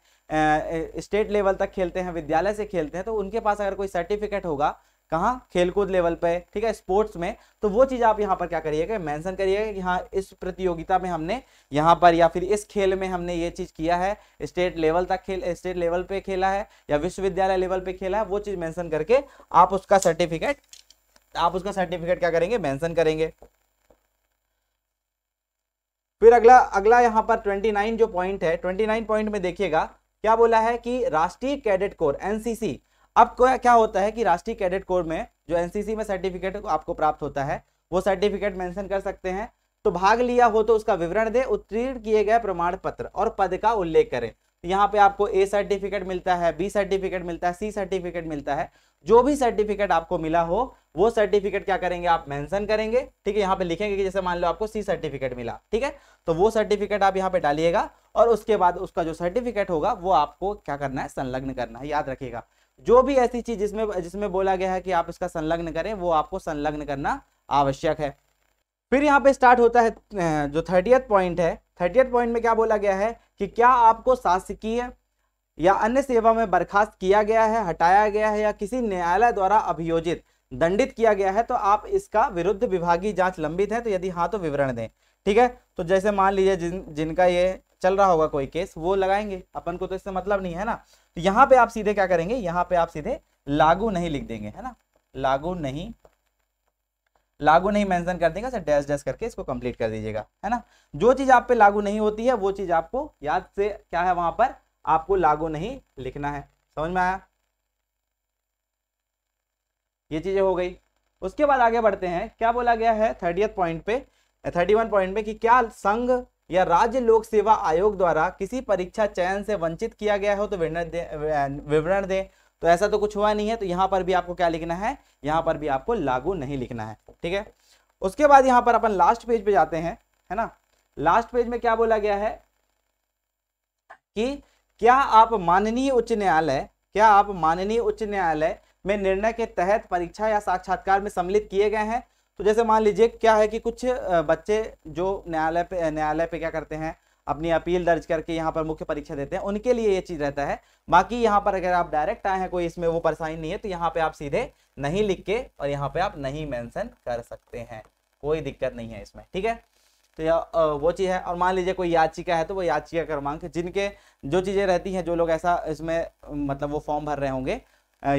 स्टेट लेवल तक खेलते हैं विद्यालय से खेलते हैं तो उनके पास अगर कोई सर्टिफिकेट होगा कहाँ खेलकूद लेवल पे ठीक है स्पोर्ट्स में तो वो चीज़ आप यहाँ पर क्या करिएगा मेंशन करिएगा कि हाँ इस प्रतियोगिता में हमने यहाँ पर या फिर इस खेल में हमने ये चीज़ किया है स्टेट लेवल तक खेल स्टेट लेवल पे खेला है या विश्वविद्यालय लेवल पे खेला है वो चीज़ मेंशन करके आप उसका सर्टिफिकेट आप उसका सर्टिफिकेट क्या करेंगे मैंसन करेंगे फिर अगला अगला यहाँ पर ट्वेंटी जो पॉइंट है ट्वेंटी पॉइंट में देखिएगा क्या बोला है कि राष्ट्रीय कैडेट कोर एनसीसी अब क्या होता है कि राष्ट्रीय कैडेट कोर में जो एनसीसी में सर्टिफिकेट आपको प्राप्त होता है वो सर्टिफिकेट मेंशन कर सकते हैं तो भाग लिया हो तो उसका विवरण दे उत्तीर्ण किए गए प्रमाण पत्र और पद का उल्लेख करें यहाँ पे आपको ए सर्टिफिकेट मिलता है बी सर्टिफिकेट मिलता है सी सर्टिफिकेट मिलता है जो भी सर्टिफिकेट आपको मिला हो वो सर्टिफिकेट क्या करेंगे आप मेंशन करेंगे ठीक है यहाँ पे लिखेंगे कि जैसे मान लो आपको सी सर्टिफिकेट मिला ठीक है तो वो सर्टिफिकेट आप यहाँ पे डालिएगा और उसके बाद उसका जो सर्टिफिकेट होगा वो आपको क्या करना है संलग्न करना है याद रखिएगा जो भी ऐसी चीज जिसमें जिसमें बोला गया है कि आप इसका संलग्न करें वो आपको संलग्न करना आवश्यक है फिर यहाँ पे स्टार्ट होता है जो थर्टियथ पॉइंट है थर्टियथ पॉइंट में क्या बोला गया है कि क्या आपको शासकीय या अन्य सेवा में बर्खास्त किया गया है हटाया गया है या किसी न्यायालय द्वारा अभियोजित दंडित किया गया है तो आप इसका विरुद्ध विभागीय जांच लंबित है तो यदि हाँ तो विवरण दें ठीक है तो जैसे मान लीजिए जिन जिनका ये चल रहा होगा कोई केस वो लगाएंगे अपन को तो इससे मतलब नहीं है ना तो यहाँ पे आप सीधे क्या करेंगे यहाँ पे आप सीधे लागू नहीं लिख देंगे है ना लागू नहीं लागू नहीं मेंशन कर देगा सर डैश डैश करके इसको कंप्लीट कर दीजिएगा है ना जो चीज़ आप पे लागू नहीं होती है वो चीज़ आपको याद से क्या है वहां पर आपको लागू नहीं लिखना है समझ में आया ये चीज़ें हो गई उसके बाद आगे बढ़ते हैं क्या बोला गया है थर्टियथ पॉइंट पे थर्टी वन पॉइंट पे कि क्या संघ या राज्य लोक सेवा आयोग द्वारा किसी परीक्षा चयन से वंचित किया गया हो तो विवरण दें विवरण तो ऐसा तो कुछ हुआ नहीं है तो यहाँ पर भी आपको क्या लिखना है यहाँ पर भी आपको लागू नहीं लिखना है ठीक है उसके बाद यहाँ पर अपन लास्ट पेज पे जाते हैं है ना लास्ट पेज में क्या बोला गया है कि क्या आप माननीय उच्च न्यायालय क्या आप माननीय उच्च न्यायालय में निर्णय के तहत परीक्षा या साक्षात्कार में सम्मिलित किए गए हैं तो जैसे मान लीजिए क्या है कि कुछ बच्चे जो न्यायालय पे न्यायालय पे क्या करते हैं अपनी अपील दर्ज करके यहाँ पर मुख्य परीक्षा देते हैं उनके लिए ये चीज़ रहता है बाकी यहाँ पर अगर आप डायरेक्ट आए हैं कोई इसमें वो परेशानी नहीं है तो यहाँ पे आप सीधे नहीं लिख के और यहाँ पे आप नहीं मेंशन कर सकते हैं कोई दिक्कत नहीं है इसमें ठीक है तो यह वो चीज़ है और मान लीजिए कोई याचिका है तो वो याचिका क्रमांक जिनके जो चीज़ें रहती हैं जो लोग ऐसा इसमें मतलब वो फॉर्म भर रहे होंगे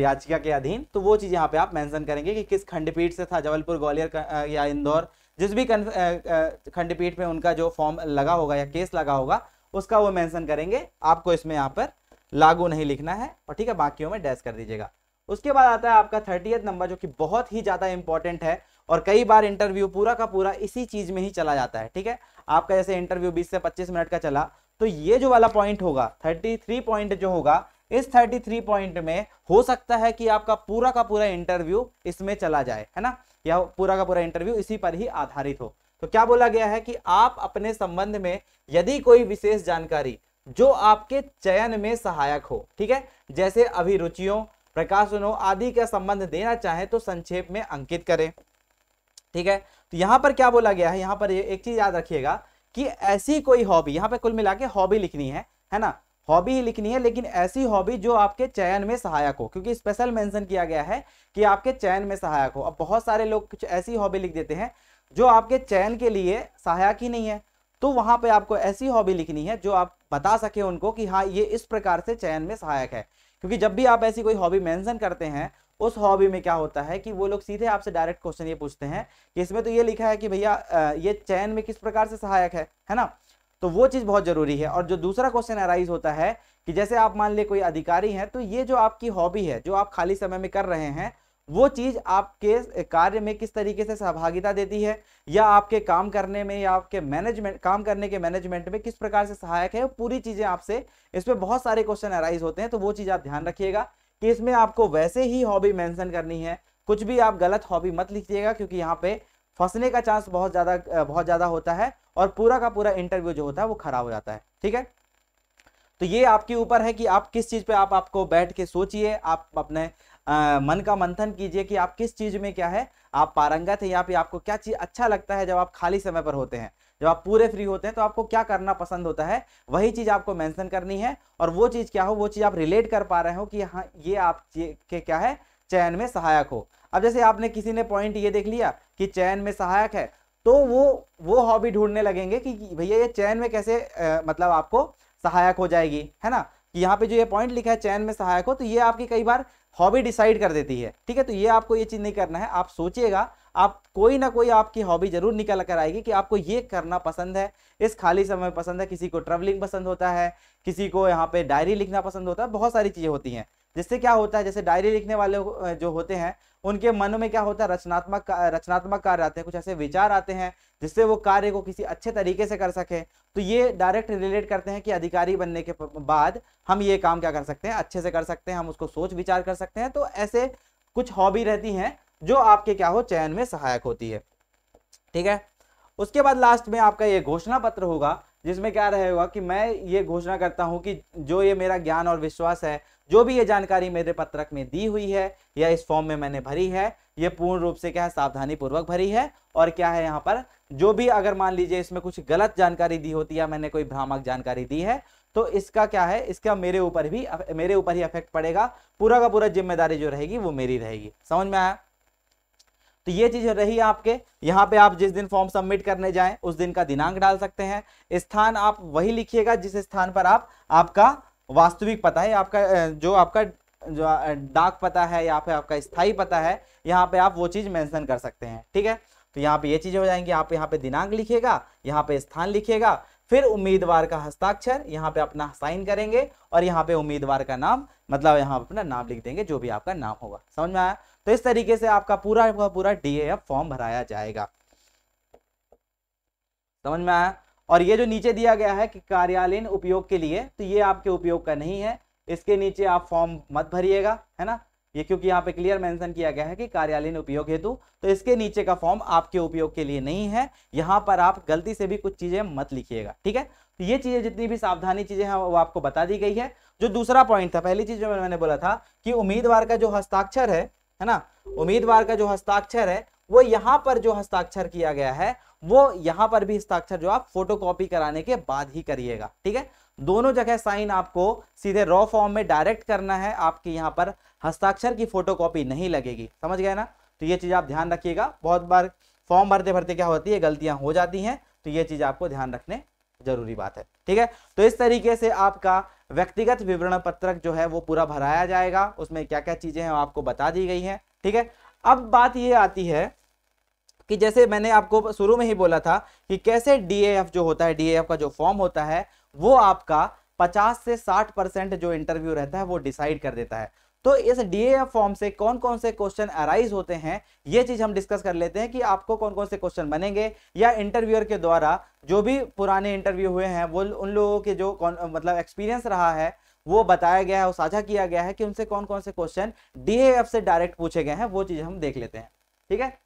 याचिका के अधीन तो वो चीज़ यहाँ पे आप मेंशन करेंगे कि किस खंडपीठ से था जबलपुर ग्वालियर या इंदौर जिस भी खंडपीठ में उनका जो फॉर्म लगा होगा या केस लगा होगा उसका वो मेंशन करेंगे आपको इसमें यहाँ पर लागू नहीं लिखना है और ठीक है बाकियों में डैश कर दीजिएगा उसके बाद आता है आपका थर्टीएथ नंबर जो कि बहुत ही ज़्यादा इंपॉर्टेंट है और कई बार इंटरव्यू पूरा का पूरा इसी चीज़ में ही चला जाता है ठीक है आपका जैसे इंटरव्यू बीस से पच्चीस मिनट का चला तो ये जो वाला पॉइंट होगा थर्टी थ्री पॉइंट जो होगा इस 33 पॉइंट में हो सकता है कि आपका पूरा का पूरा इंटरव्यू इसमें चला जाए है ना या पूरा का पूरा इंटरव्यू इसी पर ही आधारित हो तो क्या बोला गया है कि आप अपने संबंध में यदि कोई विशेष जानकारी जो आपके चयन में सहायक हो ठीक है जैसे अभिरुचियों प्रकाशनों आदि का संबंध देना चाहे तो संक्षेप में अंकित करें ठीक है तो यहां पर क्या बोला गया है यहां पर एक चीज याद रखिएगा कि ऐसी कोई हॉबी यहां पर कुल मिला हॉबी लिखनी है है ना हॉबी ही लिखनी है लेकिन ऐसी हॉबी जो आपके चयन में सहायक हो क्योंकि स्पेशल मेंशन किया गया है कि आपके चयन में सहायक हो अब बहुत सारे लोग कुछ ऐसी हॉबी लिख देते हैं जो आपके चयन के लिए सहायक ही नहीं है तो वहां पे आपको ऐसी हॉबी लिखनी है जो आप बता सके उनको कि हाँ ये इस प्रकार से चयन में सहायक है क्योंकि जब भी आप ऐसी कोई हॉबी मेंशन करते हैं उस हॉबी में क्या होता है कि वो लोग सीधे आपसे डायरेक्ट क्वेश्चन ये पूछते हैं कि इसमें तो ये लिखा है कि भैया ये चयन में किस प्रकार से सहायक है है ना तो वो चीज़ बहुत ज़रूरी है और जो दूसरा क्वेश्चन अराइज होता है कि जैसे आप मान ले कोई अधिकारी हैं तो ये जो आपकी हॉबी है जो आप खाली समय में कर रहे हैं वो चीज़ आपके कार्य में किस तरीके से सहभागिता देती है या आपके काम करने में या आपके मैनेजमेंट काम करने के मैनेजमेंट में किस प्रकार से सहायक है वो पूरी चीज़ें आपसे इसमें बहुत सारे क्वेश्चन अराइज होते हैं तो वो चीज़ आप ध्यान रखिएगा कि इसमें आपको वैसे ही हॉबी मेंशन करनी है कुछ भी आप गलत हॉबी मत लिखिएगा क्योंकि यहाँ पे फंसने का चांस बहुत ज़्यादा बहुत ज़्यादा होता है और पूरा का पूरा इंटरव्यू जो होता है वो खराब हो जाता है ठीक है तो ये आपके ऊपर है कि आप किस चीज़ पे आप आपको बैठ के सोचिए आप अपने आ, मन का मंथन कीजिए कि आप किस चीज़ में क्या है आप पारंगत हैं या फिर आपको क्या चीज़ अच्छा लगता है जब आप खाली समय पर होते हैं जब आप पूरे फ्री होते हैं तो आपको क्या करना पसंद होता है वही चीज़ आपको मेंशन करनी है और वो चीज़ क्या हो वो चीज़ आप रिलेट कर पा रहे हो कि हाँ ये आप के क्या है चयन में सहायक हो अब जैसे आपने किसी ने पॉइंट ये देख लिया कि चयन में सहायक है तो वो वो हॉबी ढूंढने लगेंगे कि भैया ये चयन में कैसे आ, मतलब आपको सहायक हो जाएगी है ना कि यहाँ पे जो ये पॉइंट लिखा है चयन में सहायक हो तो ये आपकी कई बार हॉबी डिसाइड कर देती है ठीक है तो ये आपको ये चीज़ नहीं करना है आप सोचिएगा आप कोई ना कोई आपकी हॉबी जरूर निकल कर आएगी कि आपको ये करना पसंद है इस खाली समय पसंद है किसी को ट्रेवलिंग पसंद होता है किसी को यहाँ पे डायरी लिखना पसंद होता है बहुत सारी चीज़ें होती हैं जिससे क्या होता है जैसे डायरी लिखने वाले जो होते हैं उनके मन में क्या होता है रचनात्मक रचनात्मक कार्य आते हैं कुछ ऐसे विचार आते हैं जिससे वो कार्य को किसी अच्छे तरीके से कर सके तो ये डायरेक्ट रिलेट करते हैं कि अधिकारी बनने के बाद हम ये काम क्या कर सकते हैं अच्छे से कर सकते हैं हम उसको सोच विचार कर सकते हैं तो ऐसे कुछ हॉबी रहती हैं जो आपके क्या हो चयन में सहायक होती है ठीक है उसके बाद लास्ट में आपका ये घोषणा पत्र होगा जिसमें क्या रहेगा कि मैं ये घोषणा करता हूँ कि जो ये मेरा ज्ञान और विश्वास है जो भी ये जानकारी मेरे पत्रक में दी हुई है या इस फॉर्म में मैंने भरी है ये पूर्ण रूप से क्या है सावधानी पूर्वक भरी है और क्या है यहाँ पर जो भी अगर मान लीजिए इसमें कुछ गलत जानकारी दी होती है मैंने कोई भ्रामक जानकारी दी है तो इसका क्या है इसका मेरे ऊपर भी मेरे ऊपर ही इफेक्ट पड़ेगा पूरा का पूरा जिम्मेदारी जो रहेगी वो मेरी रहेगी समझ में आया तो ये चीज रही आपके यहाँ पे आप जिस दिन फॉर्म सबमिट करने जाएं उस दिन का दिनांक डाल सकते हैं स्थान आप वही लिखिएगा जिस स्थान पर आप आपका वास्तविक पता है आपका जो आपका जो डाक पता है या फिर आपका स्थाई पता है यहाँ पे आप वो चीज़ मेंशन कर सकते हैं ठीक है तो यहाँ पे ये चीज़ें हो जाएंगी आप यहाँ पे दिनांक लिखेगा यहाँ पे स्थान लिखेगा फिर उम्मीदवार का हस्ताक्षर यहाँ पे अपना साइन करेंगे और यहाँ पे उम्मीदवार का नाम मतलब यहाँ अपना नाम लिख देंगे जो भी आपका नाम होगा समझ में आया तो इस तरीके से आपका पूरा पूरा डी फॉर्म भराया जाएगा समझ में आया और ये जो नीचे दिया गया है कि कार्यालयीन उपयोग के लिए तो ये आपके उपयोग का नहीं है इसके नीचे आप फॉर्म मत भरिएगा है ना ये क्योंकि यहाँ पे क्लियर मेंशन किया गया है कि कार्यालयीन उपयोग हेतु तो इसके नीचे का फॉर्म आपके उपयोग के लिए नहीं है यहाँ पर आप गलती से भी कुछ चीजें मत लिखिएगा ठीक है तो ये चीजें जितनी भी सावधानी चीजें हैं वो आपको बता दी गई है जो दूसरा पॉइंट था पहली चीज जो मैंने बोला था कि उम्मीदवार का जो हस्ताक्षर है है ना उम्मीदवार का जो हस्ताक्षर है वो यहाँ पर जो हस्ताक्षर किया गया है वो यहां पर भी हस्ताक्षर जो आप फोटोकॉपी कराने के बाद ही करिएगा ठीक है दोनों जगह साइन आपको सीधे रॉ फॉर्म में डायरेक्ट करना है आपके यहाँ पर हस्ताक्षर की फोटोकॉपी नहीं लगेगी समझ गए ना तो ये चीज़ आप ध्यान रखिएगा बहुत बार फॉर्म भरते भरते क्या होती है गलतियां हो जाती हैं तो ये चीज़ आपको ध्यान रखने जरूरी बात है ठीक है तो इस तरीके से आपका व्यक्तिगत विवरण पत्रक जो है वो पूरा भराया जाएगा उसमें क्या क्या चीज़ें हैं आपको बता दी गई है ठीक है अब बात ये आती है कि जैसे मैंने आपको शुरू में ही बोला था कि कैसे डीएएफ जो होता है डीएएफ का जो फॉर्म होता है वो आपका 50 से 60 परसेंट जो इंटरव्यू रहता है वो डिसाइड कर देता है तो इस डी फॉर्म से कौन कौन से क्वेश्चन अराइज होते हैं ये चीज हम डिस्कस कर लेते हैं कि आपको कौन कौन से क्वेश्चन बनेंगे या इंटरव्यूअर के द्वारा जो भी पुराने इंटरव्यू हुए हैं वो उन लोगों के जो मतलब एक्सपीरियंस रहा है वो बताया गया है वो साझा किया गया है कि उनसे कौन कौन से क्वेश्चन डीएफ से डायरेक्ट पूछे गए हैं वो चीज हम देख लेते हैं ठीक है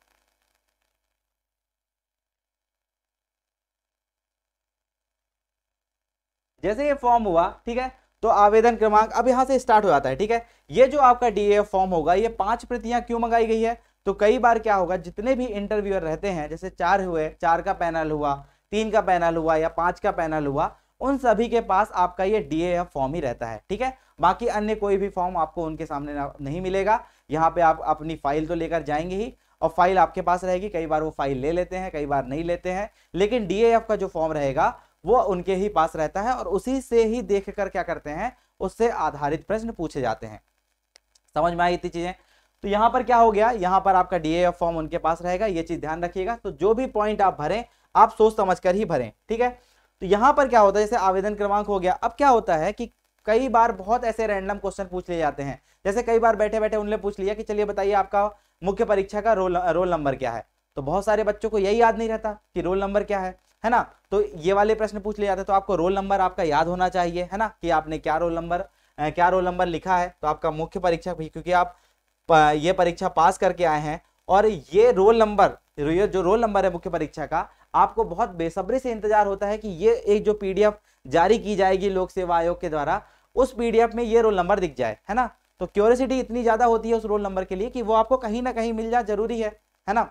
जैसे ये फॉर्म हुआ ठीक है तो आवेदन क्रमांक अब यहाँ से स्टार्ट हो जाता है ठीक है ये जो आपका डी फॉर्म होगा ये पांच प्रतियां क्यों मंगाई गई है तो कई बार क्या होगा जितने भी इंटरव्यूअर रहते हैं जैसे चार हुए चार का पैनल हुआ तीन का पैनल हुआ या पांच का पैनल हुआ उन सभी के पास आपका ये डी फॉर्म ही रहता है ठीक है बाकी अन्य कोई भी फॉर्म आपको उनके सामने नहीं मिलेगा यहाँ पे आप अपनी फाइल तो लेकर जाएंगे ही और फाइल आपके पास रहेगी कई बार वो फाइल ले लेते हैं कई बार नहीं लेते हैं लेकिन डी का जो फॉर्म रहेगा वो उनके ही पास रहता है और उसी से ही देख कर क्या करते हैं उससे आधारित प्रश्न पूछे जाते हैं समझ में आई इतनी चीज़ें तो यहाँ पर क्या हो गया यहाँ पर आपका डी फॉर्म उनके पास रहेगा ये चीज़ ध्यान रखिएगा तो जो भी पॉइंट आप भरें आप सोच समझ कर ही भरें ठीक है तो यहाँ पर क्या होता है जैसे आवेदन क्रमांक हो गया अब क्या होता है कि कई बार बहुत ऐसे रैंडम क्वेश्चन पूछ लिए जाते हैं जैसे कई बार बैठे बैठे उनने पूछ लिया कि चलिए बताइए आपका मुख्य परीक्षा का रोल रोल नंबर क्या है तो बहुत सारे बच्चों को यही याद नहीं रहता कि रोल नंबर क्या है है ना तो ये वाले प्रश्न पूछ लिए जाते हैं तो आपको रोल नंबर आपका याद होना चाहिए है ना कि आपने क्या रोल नंबर क्या रोल नंबर लिखा है तो आपका मुख्य परीक्षा भी क्योंकि आप ये परीक्षा पास करके आए हैं और ये रोल नंबर जो रोल नंबर है मुख्य परीक्षा का आपको बहुत बेसब्री से इंतजार होता है कि ये एक जो पीडीएफ जारी की जाएगी लोक सेवा आयोग के द्वारा उस पीडीएफ में ये रोल नंबर दिख जाए है ना तो क्यूरियसिटी इतनी ज़्यादा होती है उस रोल नंबर के लिए कि वो आपको कहीं ना कहीं मिल जाए जरूरी है है ना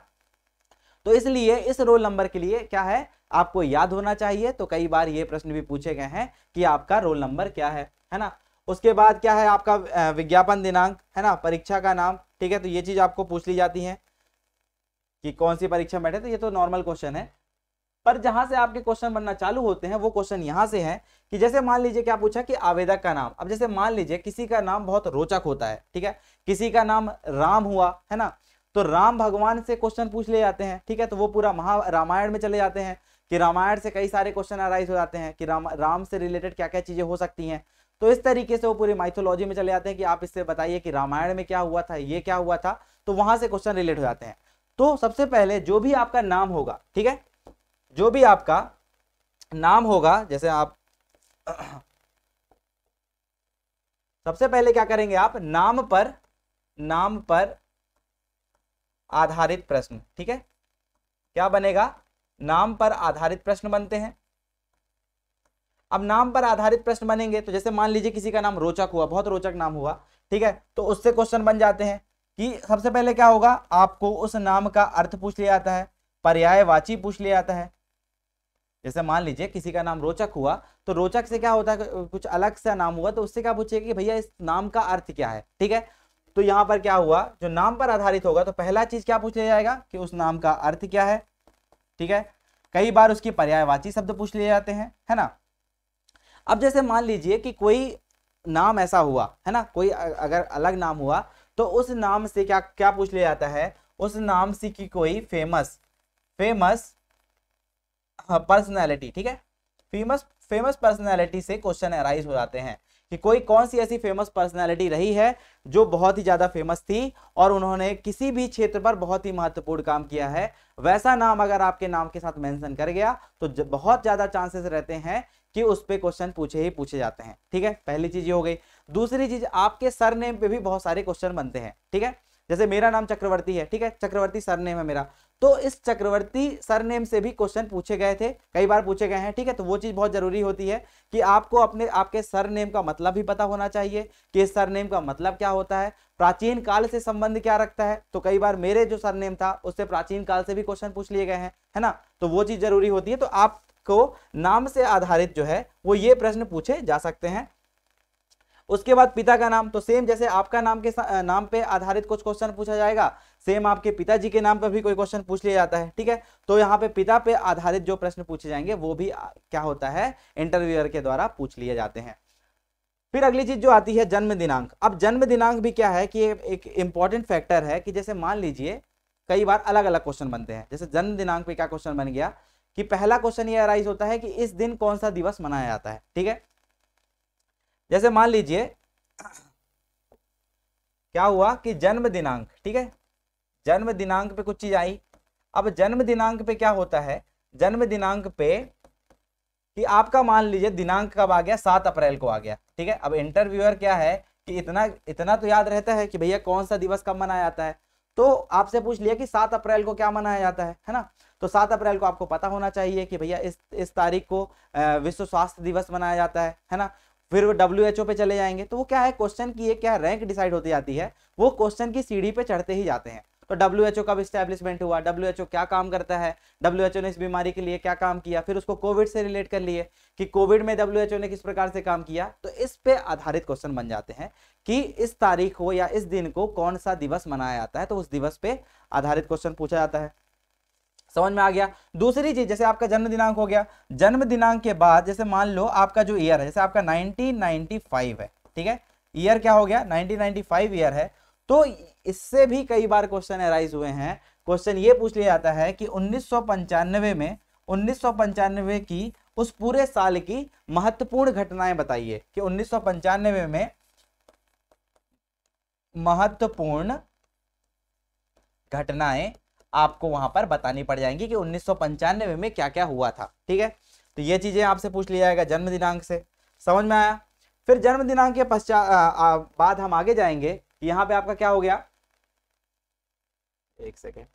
तो इसलिए इस रोल नंबर के लिए क्या है आपको याद होना चाहिए तो कई बार ये प्रश्न भी पूछे गए हैं कि आपका रोल नंबर क्या है है ना उसके बाद क्या है आपका विज्ञापन दिनांक है ना परीक्षा का नाम ठीक है तो ये चीज आपको पूछ ली जाती है कि कौन सी परीक्षा बैठे तो ये तो नॉर्मल क्वेश्चन है पर जहां से आपके क्वेश्चन बनना चालू होते हैं वो क्वेश्चन यहाँ से है कि जैसे मान लीजिए क्या पूछा कि आवेदक का नाम अब जैसे मान लीजिए किसी का नाम बहुत रोचक होता है ठीक है किसी का नाम राम हुआ है ना तो राम भगवान से क्वेश्चन पूछ ले जाते हैं ठीक है तो वो पूरा महा रामायण में चले जाते हैं कि रामायण से कई सारे क्वेश्चन अराइज हो जाते हैं कि राम राम से रिलेटेड क्या क्या चीज़ें हो सकती हैं तो इस तरीके से वो पूरी माइथोलॉजी में चले जाते हैं कि आप इससे बताइए कि रामायण में क्या हुआ था ये क्या हुआ था तो वहां से क्वेश्चन रिलेट हो जाते हैं तो सबसे पहले जो भी आपका नाम होगा ठीक है जो भी आपका नाम होगा जैसे आप सबसे पहले क्या करेंगे आप नाम पर नाम पर आधारित प्रश्न ठीक है क्या बनेगा नाम पर आधारित प्रश्न बनते हैं अब नाम पर आधारित प्रश्न बनेंगे तो जैसे मान लीजिए किसी का नाम रोचक हुआ बहुत रोचक नाम हुआ ठीक है तो उससे क्वेश्चन बन जाते हैं कि सबसे पहले क्या होगा आपको उस नाम का अर्थ पूछ लिया जाता है पर्यायवाची पूछ लिया जाता है जैसे मान लीजिए किसी का नाम रोचक हुआ तो रोचक से क्या होता है कुछ अलग सा नाम हुआ तो उससे क्या पूछेगा कि भैया इस नाम का अर्थ क्या है ठीक है तो यहां पर क्या हुआ जो नाम पर आधारित होगा तो पहला चीज क्या पूछ लिया जाएगा कि उस नाम का अर्थ क्या है ठीक है कई बार उसकी पर्यायवाची शब्द पूछ लिए जाते हैं है ना अब जैसे मान लीजिए कि कोई नाम ऐसा हुआ है ना कोई अगर अलग नाम हुआ तो उस नाम से क्या क्या पूछ लिया जाता है उस नाम से की कोई फेमस फेमस पर्सनैलिटी ठीक है फेमस फेमस पर्सनैलिटी से क्वेश्चन अराइज हो जाते हैं कि कोई कौन सी ऐसी फेमस पर्सनैलिटी रही है जो बहुत ही ज़्यादा फेमस थी और उन्होंने किसी भी क्षेत्र पर बहुत ही महत्वपूर्ण काम किया है वैसा नाम अगर आपके नाम के साथ मेंशन कर गया तो बहुत ज़्यादा चांसेस रहते हैं कि उस पर क्वेश्चन पूछे ही पूछे जाते हैं ठीक है पहली चीज़ ये हो गई दूसरी चीज़ आपके सर नेम पे भी बहुत सारे क्वेश्चन बनते हैं ठीक है जैसे मेरा नाम चक्रवर्ती है ठीक है चक्रवर्ती सर नेम है मेरा तो इस चक्रवर्ती सरनेम से भी क्वेश्चन पूछे गए थे कई बार पूछे गए हैं ठीक है तो वो चीज़ बहुत ज़रूरी होती है कि आपको अपने आपके सरनेम का मतलब भी पता होना चाहिए कि इस सरनेम का मतलब क्या होता है प्राचीन काल से संबंध क्या रखता है तो कई बार मेरे जो सरनेम था उससे प्राचीन काल से भी क्वेश्चन पूछ लिए गए हैं है ना तो वो चीज़ ज़रूरी होती है तो आपको नाम से आधारित जो है वो ये प्रश्न पूछे जा सकते हैं उसके बाद पिता का नाम तो सेम जैसे आपका नाम के नाम पे आधारित कुछ क्वेश्चन पूछा जाएगा सेम आपके पिताजी के नाम पर भी कोई क्वेश्चन पूछ लिया जाता है ठीक है तो यहाँ पे पिता पे आधारित जो प्रश्न पूछे जाएंगे वो भी क्या होता है इंटरव्यूअर के द्वारा पूछ लिए जाते हैं फिर अगली चीज जो आती है जन्म दिनांक अब जन्म दिनांक भी क्या है कि एक इंपॉर्टेंट फैक्टर है कि जैसे मान लीजिए कई बार अलग अलग क्वेश्चन बनते हैं जैसे जन्म दिनांक पे क्या क्वेश्चन बन गया कि पहला क्वेश्चन ये अराइज होता है कि इस दिन कौन सा दिवस मनाया जाता है ठीक है जैसे मान लीजिए क्या हुआ कि जन्म दिनांक ठीक है जन्म दिनांक पे कुछ चीज आई अब जन्म दिनांक पे क्या होता है जन्म दिनांक पे कि आपका मान लीजिए दिनांक कब आ गया सात अप्रैल को आ गया ठीक है अब इंटरव्यूअर क्या है कि इतना इतना तो याद रहता है कि भैया कौन सा दिवस कब मनाया जाता है तो आपसे पूछ लिया कि सात अप्रैल को क्या मनाया जाता है है ना तो सात अप्रैल को आपको पता होना चाहिए कि भैया इस इस तारीख को विश्व स्वास्थ्य दिवस मनाया जाता है है ना फिर वो डब्ल्यू एच ओ पे चले जाएंगे तो वो क्या है क्वेश्चन की ये क्या रैंक डिसाइड होती जाती है वो क्वेश्चन की सीढ़ी पे चढ़ते ही जाते हैं तो डब्ल्यू एच ओ कब स्टैब्लिशमेंट हुआ डब्ल्यू एच ओ क्या काम करता है डब्ल्यू एच ओ ने इस बीमारी के लिए क्या काम किया फिर उसको कोविड से रिलेट कर लिए कि कोविड में डब्ल्यू एच ओ ने किस प्रकार से काम किया तो इस पे आधारित क्वेश्चन बन जाते हैं कि इस तारीख को या इस दिन को कौन सा दिवस मनाया जाता है तो उस दिवस पे आधारित क्वेश्चन पूछा जाता है समझ में आ गया दूसरी चीज जैसे आपका जन्म दिनांक हो गया जन्म दिनांक के बाद जैसे मान लो आपका जो ईयर है जैसे आपका 1995 है ठीक है ईयर क्या हो गया 1995 ईयर है तो इससे भी कई बार क्वेश्चन एराइज हुए हैं क्वेश्चन ये पूछ लिया जाता है कि उन्नीस में उन्नीस की उस पूरे साल की महत्वपूर्ण घटनाएं बताइए कि उन्नीस में महत्वपूर्ण घटनाएं आपको वहां पर बतानी पड़ जाएंगी कि उन्नीस में क्या क्या हुआ था ठीक है तो ये चीजें आपसे पूछ लिया जाएगा जन्म दिनांक से समझ में आया फिर जन्म दिनांक के पश्चात बाद हम आगे जाएंगे यहां पे आपका क्या हो गया एक सेकेंड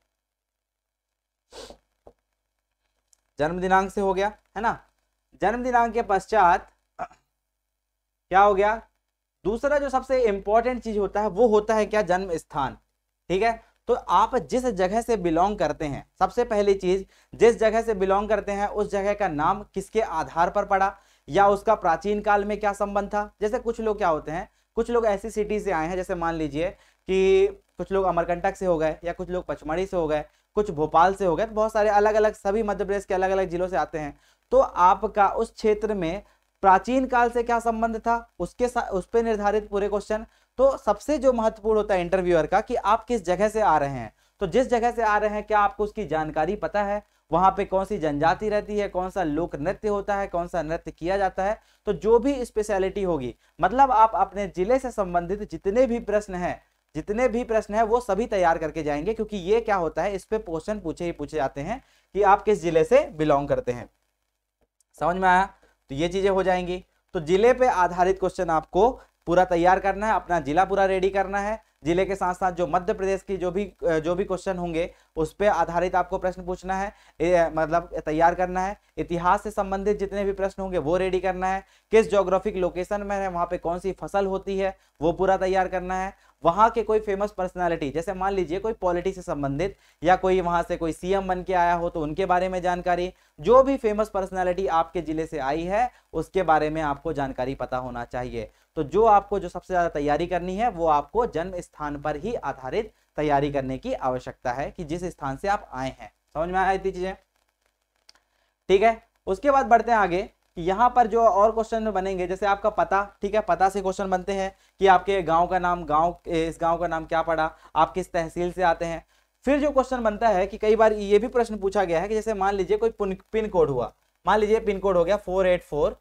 जन्मदिनांक से हो गया है ना जन्मदिनांक के पश्चात क्या हो गया दूसरा जो सबसे इंपॉर्टेंट चीज होता है वो होता है क्या जन्म स्थान ठीक है तो आप जिस जगह से बिलोंग करते हैं सबसे पहली चीज जिस जगह से बिलोंग करते हैं उस जगह का नाम किसके आधार पर पड़ा या उसका प्राचीन काल में क्या संबंध था जैसे कुछ लोग क्या होते हैं कुछ लोग ऐसी सिटी से आए हैं जैसे मान लीजिए कि कुछ लोग अमरकंटक से हो गए या कुछ लोग पचमढ़ी से हो गए कुछ भोपाल से हो गए तो बहुत सारे अलग अलग सभी मध्य प्रदेश के अलग अलग जिलों से आते हैं तो आपका उस क्षेत्र में प्राचीन काल से क्या संबंध था उसके उस पर निर्धारित पूरे क्वेश्चन तो सबसे जो महत्वपूर्ण होता है इंटरव्यूअर का कि आप किस जगह से आ रहे हैं तो जिस जगह से आ रहे हैं क्या आपको उसकी जानकारी पता है वहाँ पे कौन सी जनजाति रहती है कौन सा लोक नृत्य होता है कौन सा नृत्य किया जाता है तो जो भी स्पेशलिटी होगी मतलब आप अपने जिले से संबंधित जितने भी प्रश्न हैं जितने भी प्रश्न है वो सभी तैयार करके जाएंगे क्योंकि ये क्या होता है इस पर क्वेश्चन पूछे ही पूछे जाते हैं कि आप किस जिले से बिलोंग करते हैं समझ में आया तो ये चीजें हो जाएंगी तो जिले पे आधारित क्वेश्चन आपको पूरा तैयार करना है अपना जिला पूरा रेडी करना है जिले के साथ साथ जो मध्य प्रदेश की जो भी जो भी क्वेश्चन होंगे उस पर आधारित आपको प्रश्न पूछना है ए, मतलब तैयार करना है इतिहास से संबंधित जितने भी प्रश्न होंगे वो रेडी करना है किस जोग्राफिक लोकेशन में है वहाँ पे कौन सी फसल होती है वो पूरा तैयार करना है वहाँ के कोई फेमस पर्सनैलिटी जैसे मान लीजिए कोई पॉलिटी से संबंधित या कोई वहाँ से कोई सीएम बन के आया हो तो उनके बारे में जानकारी जो भी फेमस पर्सनैलिटी आपके ज़िले से आई है उसके बारे में आपको जानकारी पता होना चाहिए तो जो आपको जो सबसे ज़्यादा तैयारी करनी है वो आपको जन्म स्थान पर ही आधारित तैयारी करने की आवश्यकता है कि जिस स्थान से आप आए हैं समझ में आया इतनी चीज़ें ठीक है उसके बाद बढ़ते हैं आगे कि यहाँ पर जो और क्वेश्चन बनेंगे जैसे आपका पता ठीक है पता से क्वेश्चन बनते हैं कि आपके गांव का नाम गांव इस गांव का नाम क्या पड़ा आप किस तहसील से आते हैं फिर जो क्वेश्चन बनता है कि कई बार ये भी प्रश्न पूछा गया है कि जैसे मान लीजिए कोई पिन कोड हुआ मान लीजिए पिन कोड हो गया फोर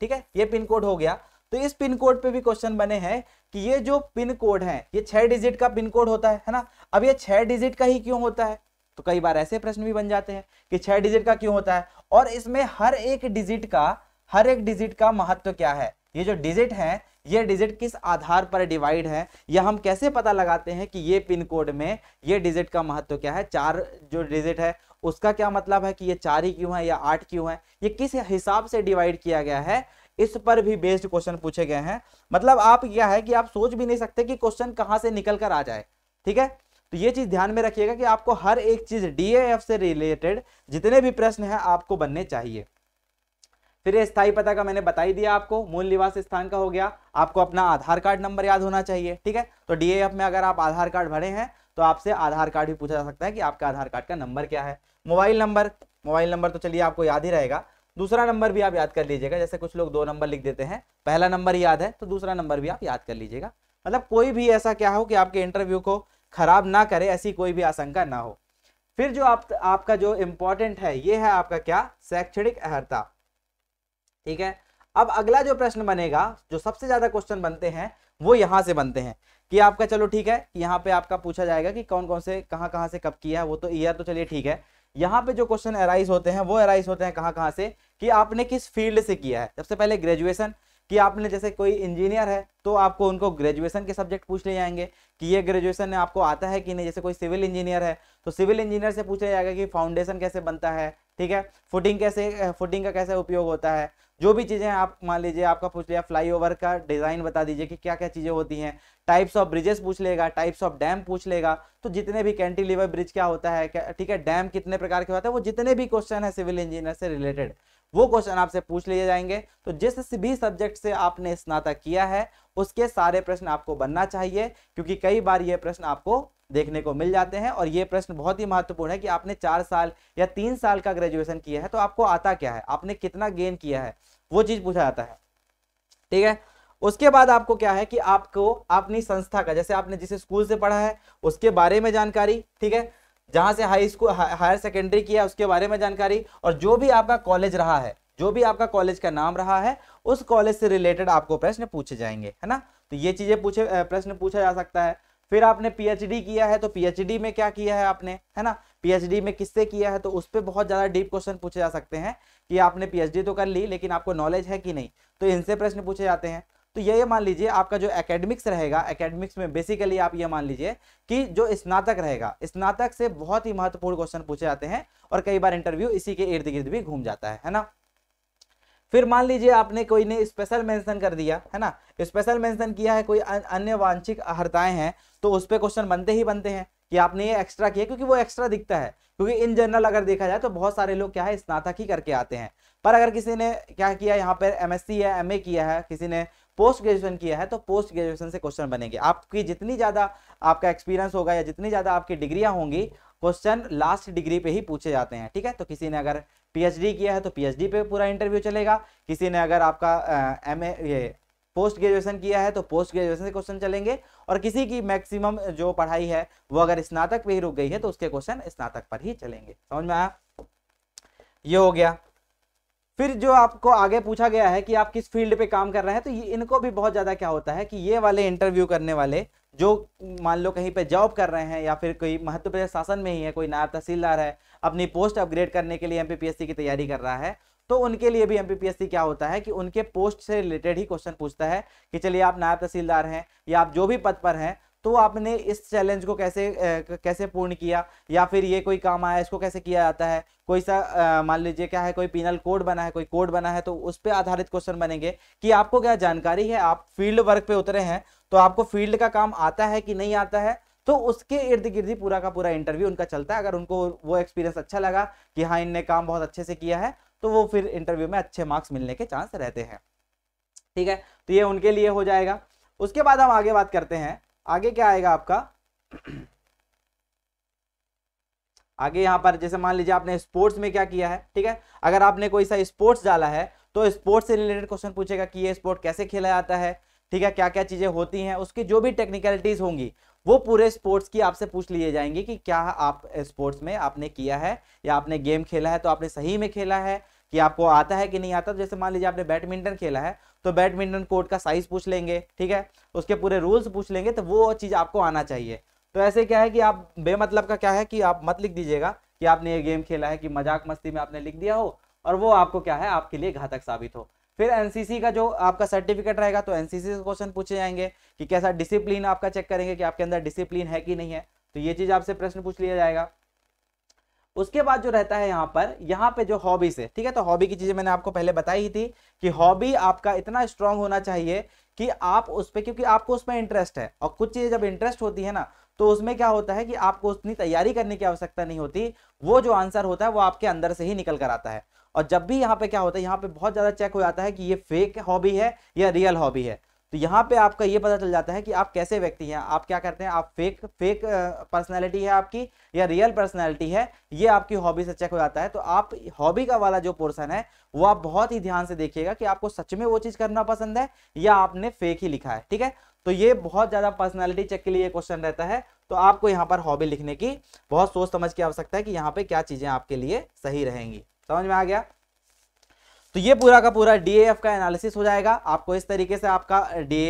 ठीक है ये पिन कोड हो गया तो इस पिन कोड पे भी क्वेश्चन बने हैं कि ये जो पिन कोड है ये छह डिजिट का पिन कोड होता है है ना अब ये छह डिजिट का ही क्यों होता है तो कई बार ऐसे प्रश्न भी बन जाते हैं कि छह डिजिट का क्यों होता है और इसमें हर एक डिजिट का हर एक डिजिट का महत्व क्या है ये जो डिजिट है ये डिजिट किस आधार पर डिवाइड है यह हम कैसे पता लगाते हैं कि ये पिन कोड में ये डिजिट का महत्व क्या है चार जो डिजिट है उसका क्या मतलब है कि ये चार ही क्यों है या आठ क्यों है ये किस हिसाब से डिवाइड किया गया है इस पर भी बेस्ड क्वेश्चन पूछे गए हैं मतलब आप क्या है कि आप सोच भी नहीं सकते कि क्वेश्चन कहाँ से निकल कर आ जाए ठीक है तो ये चीज़ ध्यान में रखिएगा कि आपको हर एक चीज़ डीएफ से रिलेटेड जितने भी प्रश्न हैं आपको बनने चाहिए फिर ये स्थायी पता का मैंने बताई दिया आपको मूल निवास स्थान का हो गया आपको अपना आधार कार्ड नंबर याद होना चाहिए ठीक है तो डीएफ में अगर आप आधार कार्ड भरे हैं तो आपसे आधार कार्ड भी पूछा जा सकता है कि आपका आधार कार्ड का नंबर क्या है मोबाइल नंबर मोबाइल नंबर तो चलिए आपको याद ही रहेगा दूसरा नंबर भी आप याद कर लीजिएगा जैसे कुछ लोग दो नंबर लिख देते हैं पहला नंबर याद है तो दूसरा नंबर भी आप याद कर लीजिएगा मतलब कोई भी ऐसा क्या हो कि आपके इंटरव्यू को खराब ना करे ऐसी कोई भी आशंका ना हो फिर जो आप आपका जो इम्पोर्टेंट है ये है आपका क्या शैक्षणिक अहर्ता ठीक है अब अगला जो प्रश्न बनेगा जो सबसे ज्यादा क्वेश्चन बनते हैं वो यहाँ से बनते हैं कि आपका चलो ठीक है यहाँ पे आपका पूछा जाएगा कि कौन कौन से कहाँ कहाँ से कब किया वो तो ईयर तो चलिए ठीक है यहाँ पे जो क्वेश्चन एराइज होते हैं वो एराइज होते हैं कहाँ कहाँ से कि आपने किस फील्ड से किया है सबसे पहले ग्रेजुएशन कि आपने जैसे कोई इंजीनियर है तो आपको उनको ग्रेजुएशन के सब्जेक्ट पूछ ले जाएंगे कि ये ग्रेजुएशन आपको आता है कि नहीं जैसे कोई सिविल इंजीनियर है तो सिविल इंजीनियर से पूछा जाएगा कि फाउंडेशन कैसे बनता है ठीक है फुटिंग कैसे फुटिंग का कैसे उपयोग होता है जो भी चीज़ें आप मान लीजिए आपका पूछ लिया ओवर का डिज़ाइन बता दीजिए कि क्या क्या चीज़ें होती हैं टाइप्स ऑफ ब्रिजेस पूछ लेगा टाइप्स ऑफ डैम पूछ लेगा तो जितने भी कैंटीलीवर ब्रिज क्या होता है ठीक है डैम कितने प्रकार के होते हैं वो जितने भी क्वेश्चन है सिविल इंजीनियर से रिलेटेड वो क्वेश्चन आपसे पूछ लिए जाएंगे तो जिस भी सब्जेक्ट से आपने स्नातक किया है उसके सारे प्रश्न आपको बनना चाहिए क्योंकि कई बार ये प्रश्न आपको देखने को मिल जाते हैं और ये प्रश्न बहुत ही महत्वपूर्ण है कि आपने चार साल या तीन साल का ग्रेजुएशन किया है तो आपको आता क्या है आपने कितना गेन किया है वो चीज पूछा जाता है ठीक है उसके बाद आपको क्या है कि आपको अपनी संस्था का जैसे आपने जिस स्कूल से पढ़ा है उसके बारे में जानकारी ठीक है जहाँ से हाई स्कूल हायर सेकेंडरी किया उसके बारे में जानकारी और जो भी आपका कॉलेज रहा है जो भी आपका कॉलेज का नाम रहा है उस कॉलेज से रिलेटेड आपको प्रश्न पूछे जाएंगे है ना तो ये चीज़ें पूछे प्रश्न पूछा जा सकता है फिर आपने पीएचडी किया है तो पीएचडी में क्या किया है आपने है ना पीएचडी में किससे किया है तो उस पर बहुत ज़्यादा डीप क्वेश्चन पूछे जा सकते हैं कि आपने पीएचडी तो कर ली लेकिन आपको नॉलेज है कि नहीं तो इनसे प्रश्न पूछे जाते हैं तो ये मान लीजिए आपका जो एकेडमिक्स रहेगा एकेडमिक्स में बेसिकली आप ये मान लीजिए कि जो स्नातक रहेगा स्नातक से बहुत ही महत्वपूर्ण क्वेश्चन पूछे जाते हैं और कई बार इंटरव्यू इसी के इर्द गिर्द भी घूम जाता है है ना फिर मान लीजिए आपने कोई ने स्पेशल मेंशन कर दिया है ना स्पेशल मेंशन किया है कोई अन्य वांछिक अहर्ताएं हैं तो उस पर क्वेश्चन बनते ही बनते हैं कि आपने ये एक्स्ट्रा किया क्योंकि वो एक्स्ट्रा दिखता है क्योंकि इन जनरल अगर देखा जाए तो बहुत सारे लोग क्या है स्नातक ही करके आते हैं पर अगर किसी ने क्या किया यहाँ पर एमएससी या एमए किया है किसी ने पोस्ट ग्रेजुएशन किया है तो पोस्ट ग्रेजुएशन से क्वेश्चन बनेंगे आपकी जितनी ज़्यादा आपका एक्सपीरियंस होगा या जितनी ज़्यादा आपकी डिग्रियां होंगी क्वेश्चन लास्ट डिग्री पे ही पूछे जाते हैं ठीक है तो किसी ने अगर पीएचडी किया है तो पीएचडी पे पूरा इंटरव्यू चलेगा किसी ने अगर आपका एम ये पोस्ट ग्रेजुएशन किया है तो पोस्ट ग्रेजुएशन से क्वेश्चन चलेंगे और किसी की मैक्सिमम जो पढ़ाई है वो अगर स्नातक पे ही रुक गई है तो उसके क्वेश्चन स्नातक पर ही चलेंगे समझ में आया ये हो गया फिर जो आपको आगे पूछा गया है कि आप किस फील्ड पे काम कर रहे हैं तो ये इनको भी बहुत ज़्यादा क्या होता है कि ये वाले इंटरव्यू करने वाले जो मान लो कहीं पे जॉब कर रहे हैं या फिर कोई महत्वपूर्ण शासन में ही है कोई नायब तहसीलदार है अपनी पोस्ट अपग्रेड करने के लिए एम की तैयारी कर रहा है तो उनके लिए भी एम क्या होता है कि उनके पोस्ट से रिलेटेड ही क्वेश्चन पूछता है कि चलिए आप नायब तहसीलदार हैं या आप जो भी पद पर हैं तो आपने इस चैलेंज को कैसे कैसे पूर्ण किया या फिर ये कोई काम आया इसको कैसे किया जाता है कोई सा मान लीजिए क्या है कोई पिनल कोड बना है कोई कोड बना है तो उस पर आधारित क्वेश्चन बनेंगे कि आपको क्या जानकारी है आप फील्ड वर्क पे उतरे हैं तो आपको फील्ड का काम आता है कि नहीं आता है तो उसके इर्द गिर्द ही पूरा का पूरा इंटरव्यू उनका चलता है अगर उनको वो एक्सपीरियंस अच्छा लगा कि हाँ इनने काम बहुत अच्छे से किया है तो वो फिर इंटरव्यू में अच्छे मार्क्स मिलने के चांस रहते हैं ठीक है तो ये उनके लिए हो जाएगा उसके बाद हम आगे बात करते हैं आगे क्या आएगा आपका आगे यहां पर जैसे मान लीजिए आपने स्पोर्ट्स में क्या किया है ठीक है अगर आपने कोई सा स्पोर्ट्स डाला है तो स्पोर्ट्स से रिलेटेड क्वेश्चन पूछेगा कि ये स्पोर्ट कैसे खेला जाता है ठीक है क्या क्या चीज़ें होती हैं उसकी जो भी टेक्निकलिटीज़ होंगी वो पूरे स्पोर्ट्स की आपसे पूछ लिए जाएंगे कि क्या आप स्पोर्ट्स में आपने किया है या आपने गेम खेला है तो आपने सही में खेला है कि आपको आता है कि नहीं आता जैसे मान लीजिए आपने बैडमिंटन खेला है तो बैडमिंटन कोर्ट का साइज पूछ लेंगे ठीक है उसके पूरे रूल्स पूछ लेंगे तो वो चीज़ आपको आना चाहिए तो ऐसे क्या है कि आप बेमतलब का क्या है कि आप मत लिख दीजिएगा कि आपने ये गेम खेला है कि मजाक मस्ती में आपने लिख दिया हो और वो आपको क्या है आपके लिए घातक साबित हो फिर एनसीसी का जो आपका सर्टिफिकेट रहेगा तो एनसीसी से क्वेश्चन पूछे जाएंगे कि कैसा डिसिप्लिन आपका चेक करेंगे कि आपके अंदर डिसिप्लिन है कि नहीं है तो ये चीज़ आपसे प्रश्न पूछ लिया जाएगा उसके बाद जो रहता है यहाँ पर यहाँ पे जो हॉबीज है ठीक है तो हॉबी की चीजें मैंने आपको पहले बताई ही थी कि हॉबी आपका इतना स्ट्रांग होना चाहिए कि आप उस पर क्योंकि आपको उसमें इंटरेस्ट है और कुछ चीजें जब इंटरेस्ट होती है ना तो उसमें क्या होता है कि आपको उतनी तैयारी करने की आवश्यकता नहीं होती वो जो आंसर होता है वो आपके अंदर से ही निकल कर आता है और जब भी यहाँ पे क्या होता है यहाँ पे बहुत ज्यादा चेक हो जाता है कि ये फेक हॉबी है या रियल हॉबी है तो यहाँ पे आपका ये पता चल जाता है कि आप कैसे व्यक्ति हैं आप क्या करते हैं आप फेक फेक पर्सनैलिटी है आपकी या रियल पर्सनैलिटी है ये आपकी हॉबी से चेक हो जाता है तो आप हॉबी का वाला जो पोर्सन है वो आप बहुत ही ध्यान से देखिएगा कि आपको सच में वो चीज़ करना पसंद है या आपने फेक ही लिखा है ठीक है तो ये बहुत ज़्यादा पर्सनैलिटी चेक के लिए क्वेश्चन रहता है तो आपको यहाँ पर हॉबी लिखने की बहुत सोच समझ की आवश्यकता है कि यहाँ पे क्या चीज़ें आपके लिए सही रहेंगी समझ में आ गया तो ये पूरा का पूरा डी का एनालिसिस हो जाएगा आपको इस तरीके से आपका डी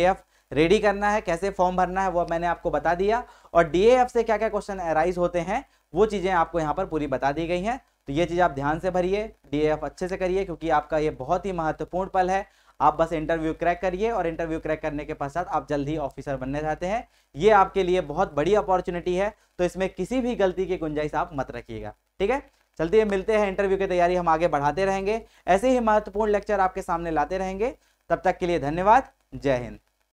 रेडी करना है कैसे फॉर्म भरना है वो मैंने आपको बता दिया और डी से क्या क्या क्वेश्चन अराइज होते हैं वो चीज़ें आपको यहाँ पर पूरी बता दी गई हैं तो ये चीज़ आप ध्यान से भरिए डी अच्छे से करिए क्योंकि आपका ये बहुत ही महत्वपूर्ण पल है आप बस इंटरव्यू क्रैक करिए और इंटरव्यू क्रैक करने के पश्चात आप जल्द ही ऑफिसर बनने जाते हैं ये आपके लिए बहुत बड़ी अपॉर्चुनिटी है तो इसमें किसी भी गलती की गुंजाइश आप मत रखिएगा ठीक है चलते मिलते हैं इंटरव्यू की तैयारी हम आगे बढ़ाते रहेंगे ऐसे ही महत्वपूर्ण लेक्चर आपके सामने लाते रहेंगे तब तक के लिए धन्यवाद जय हिंद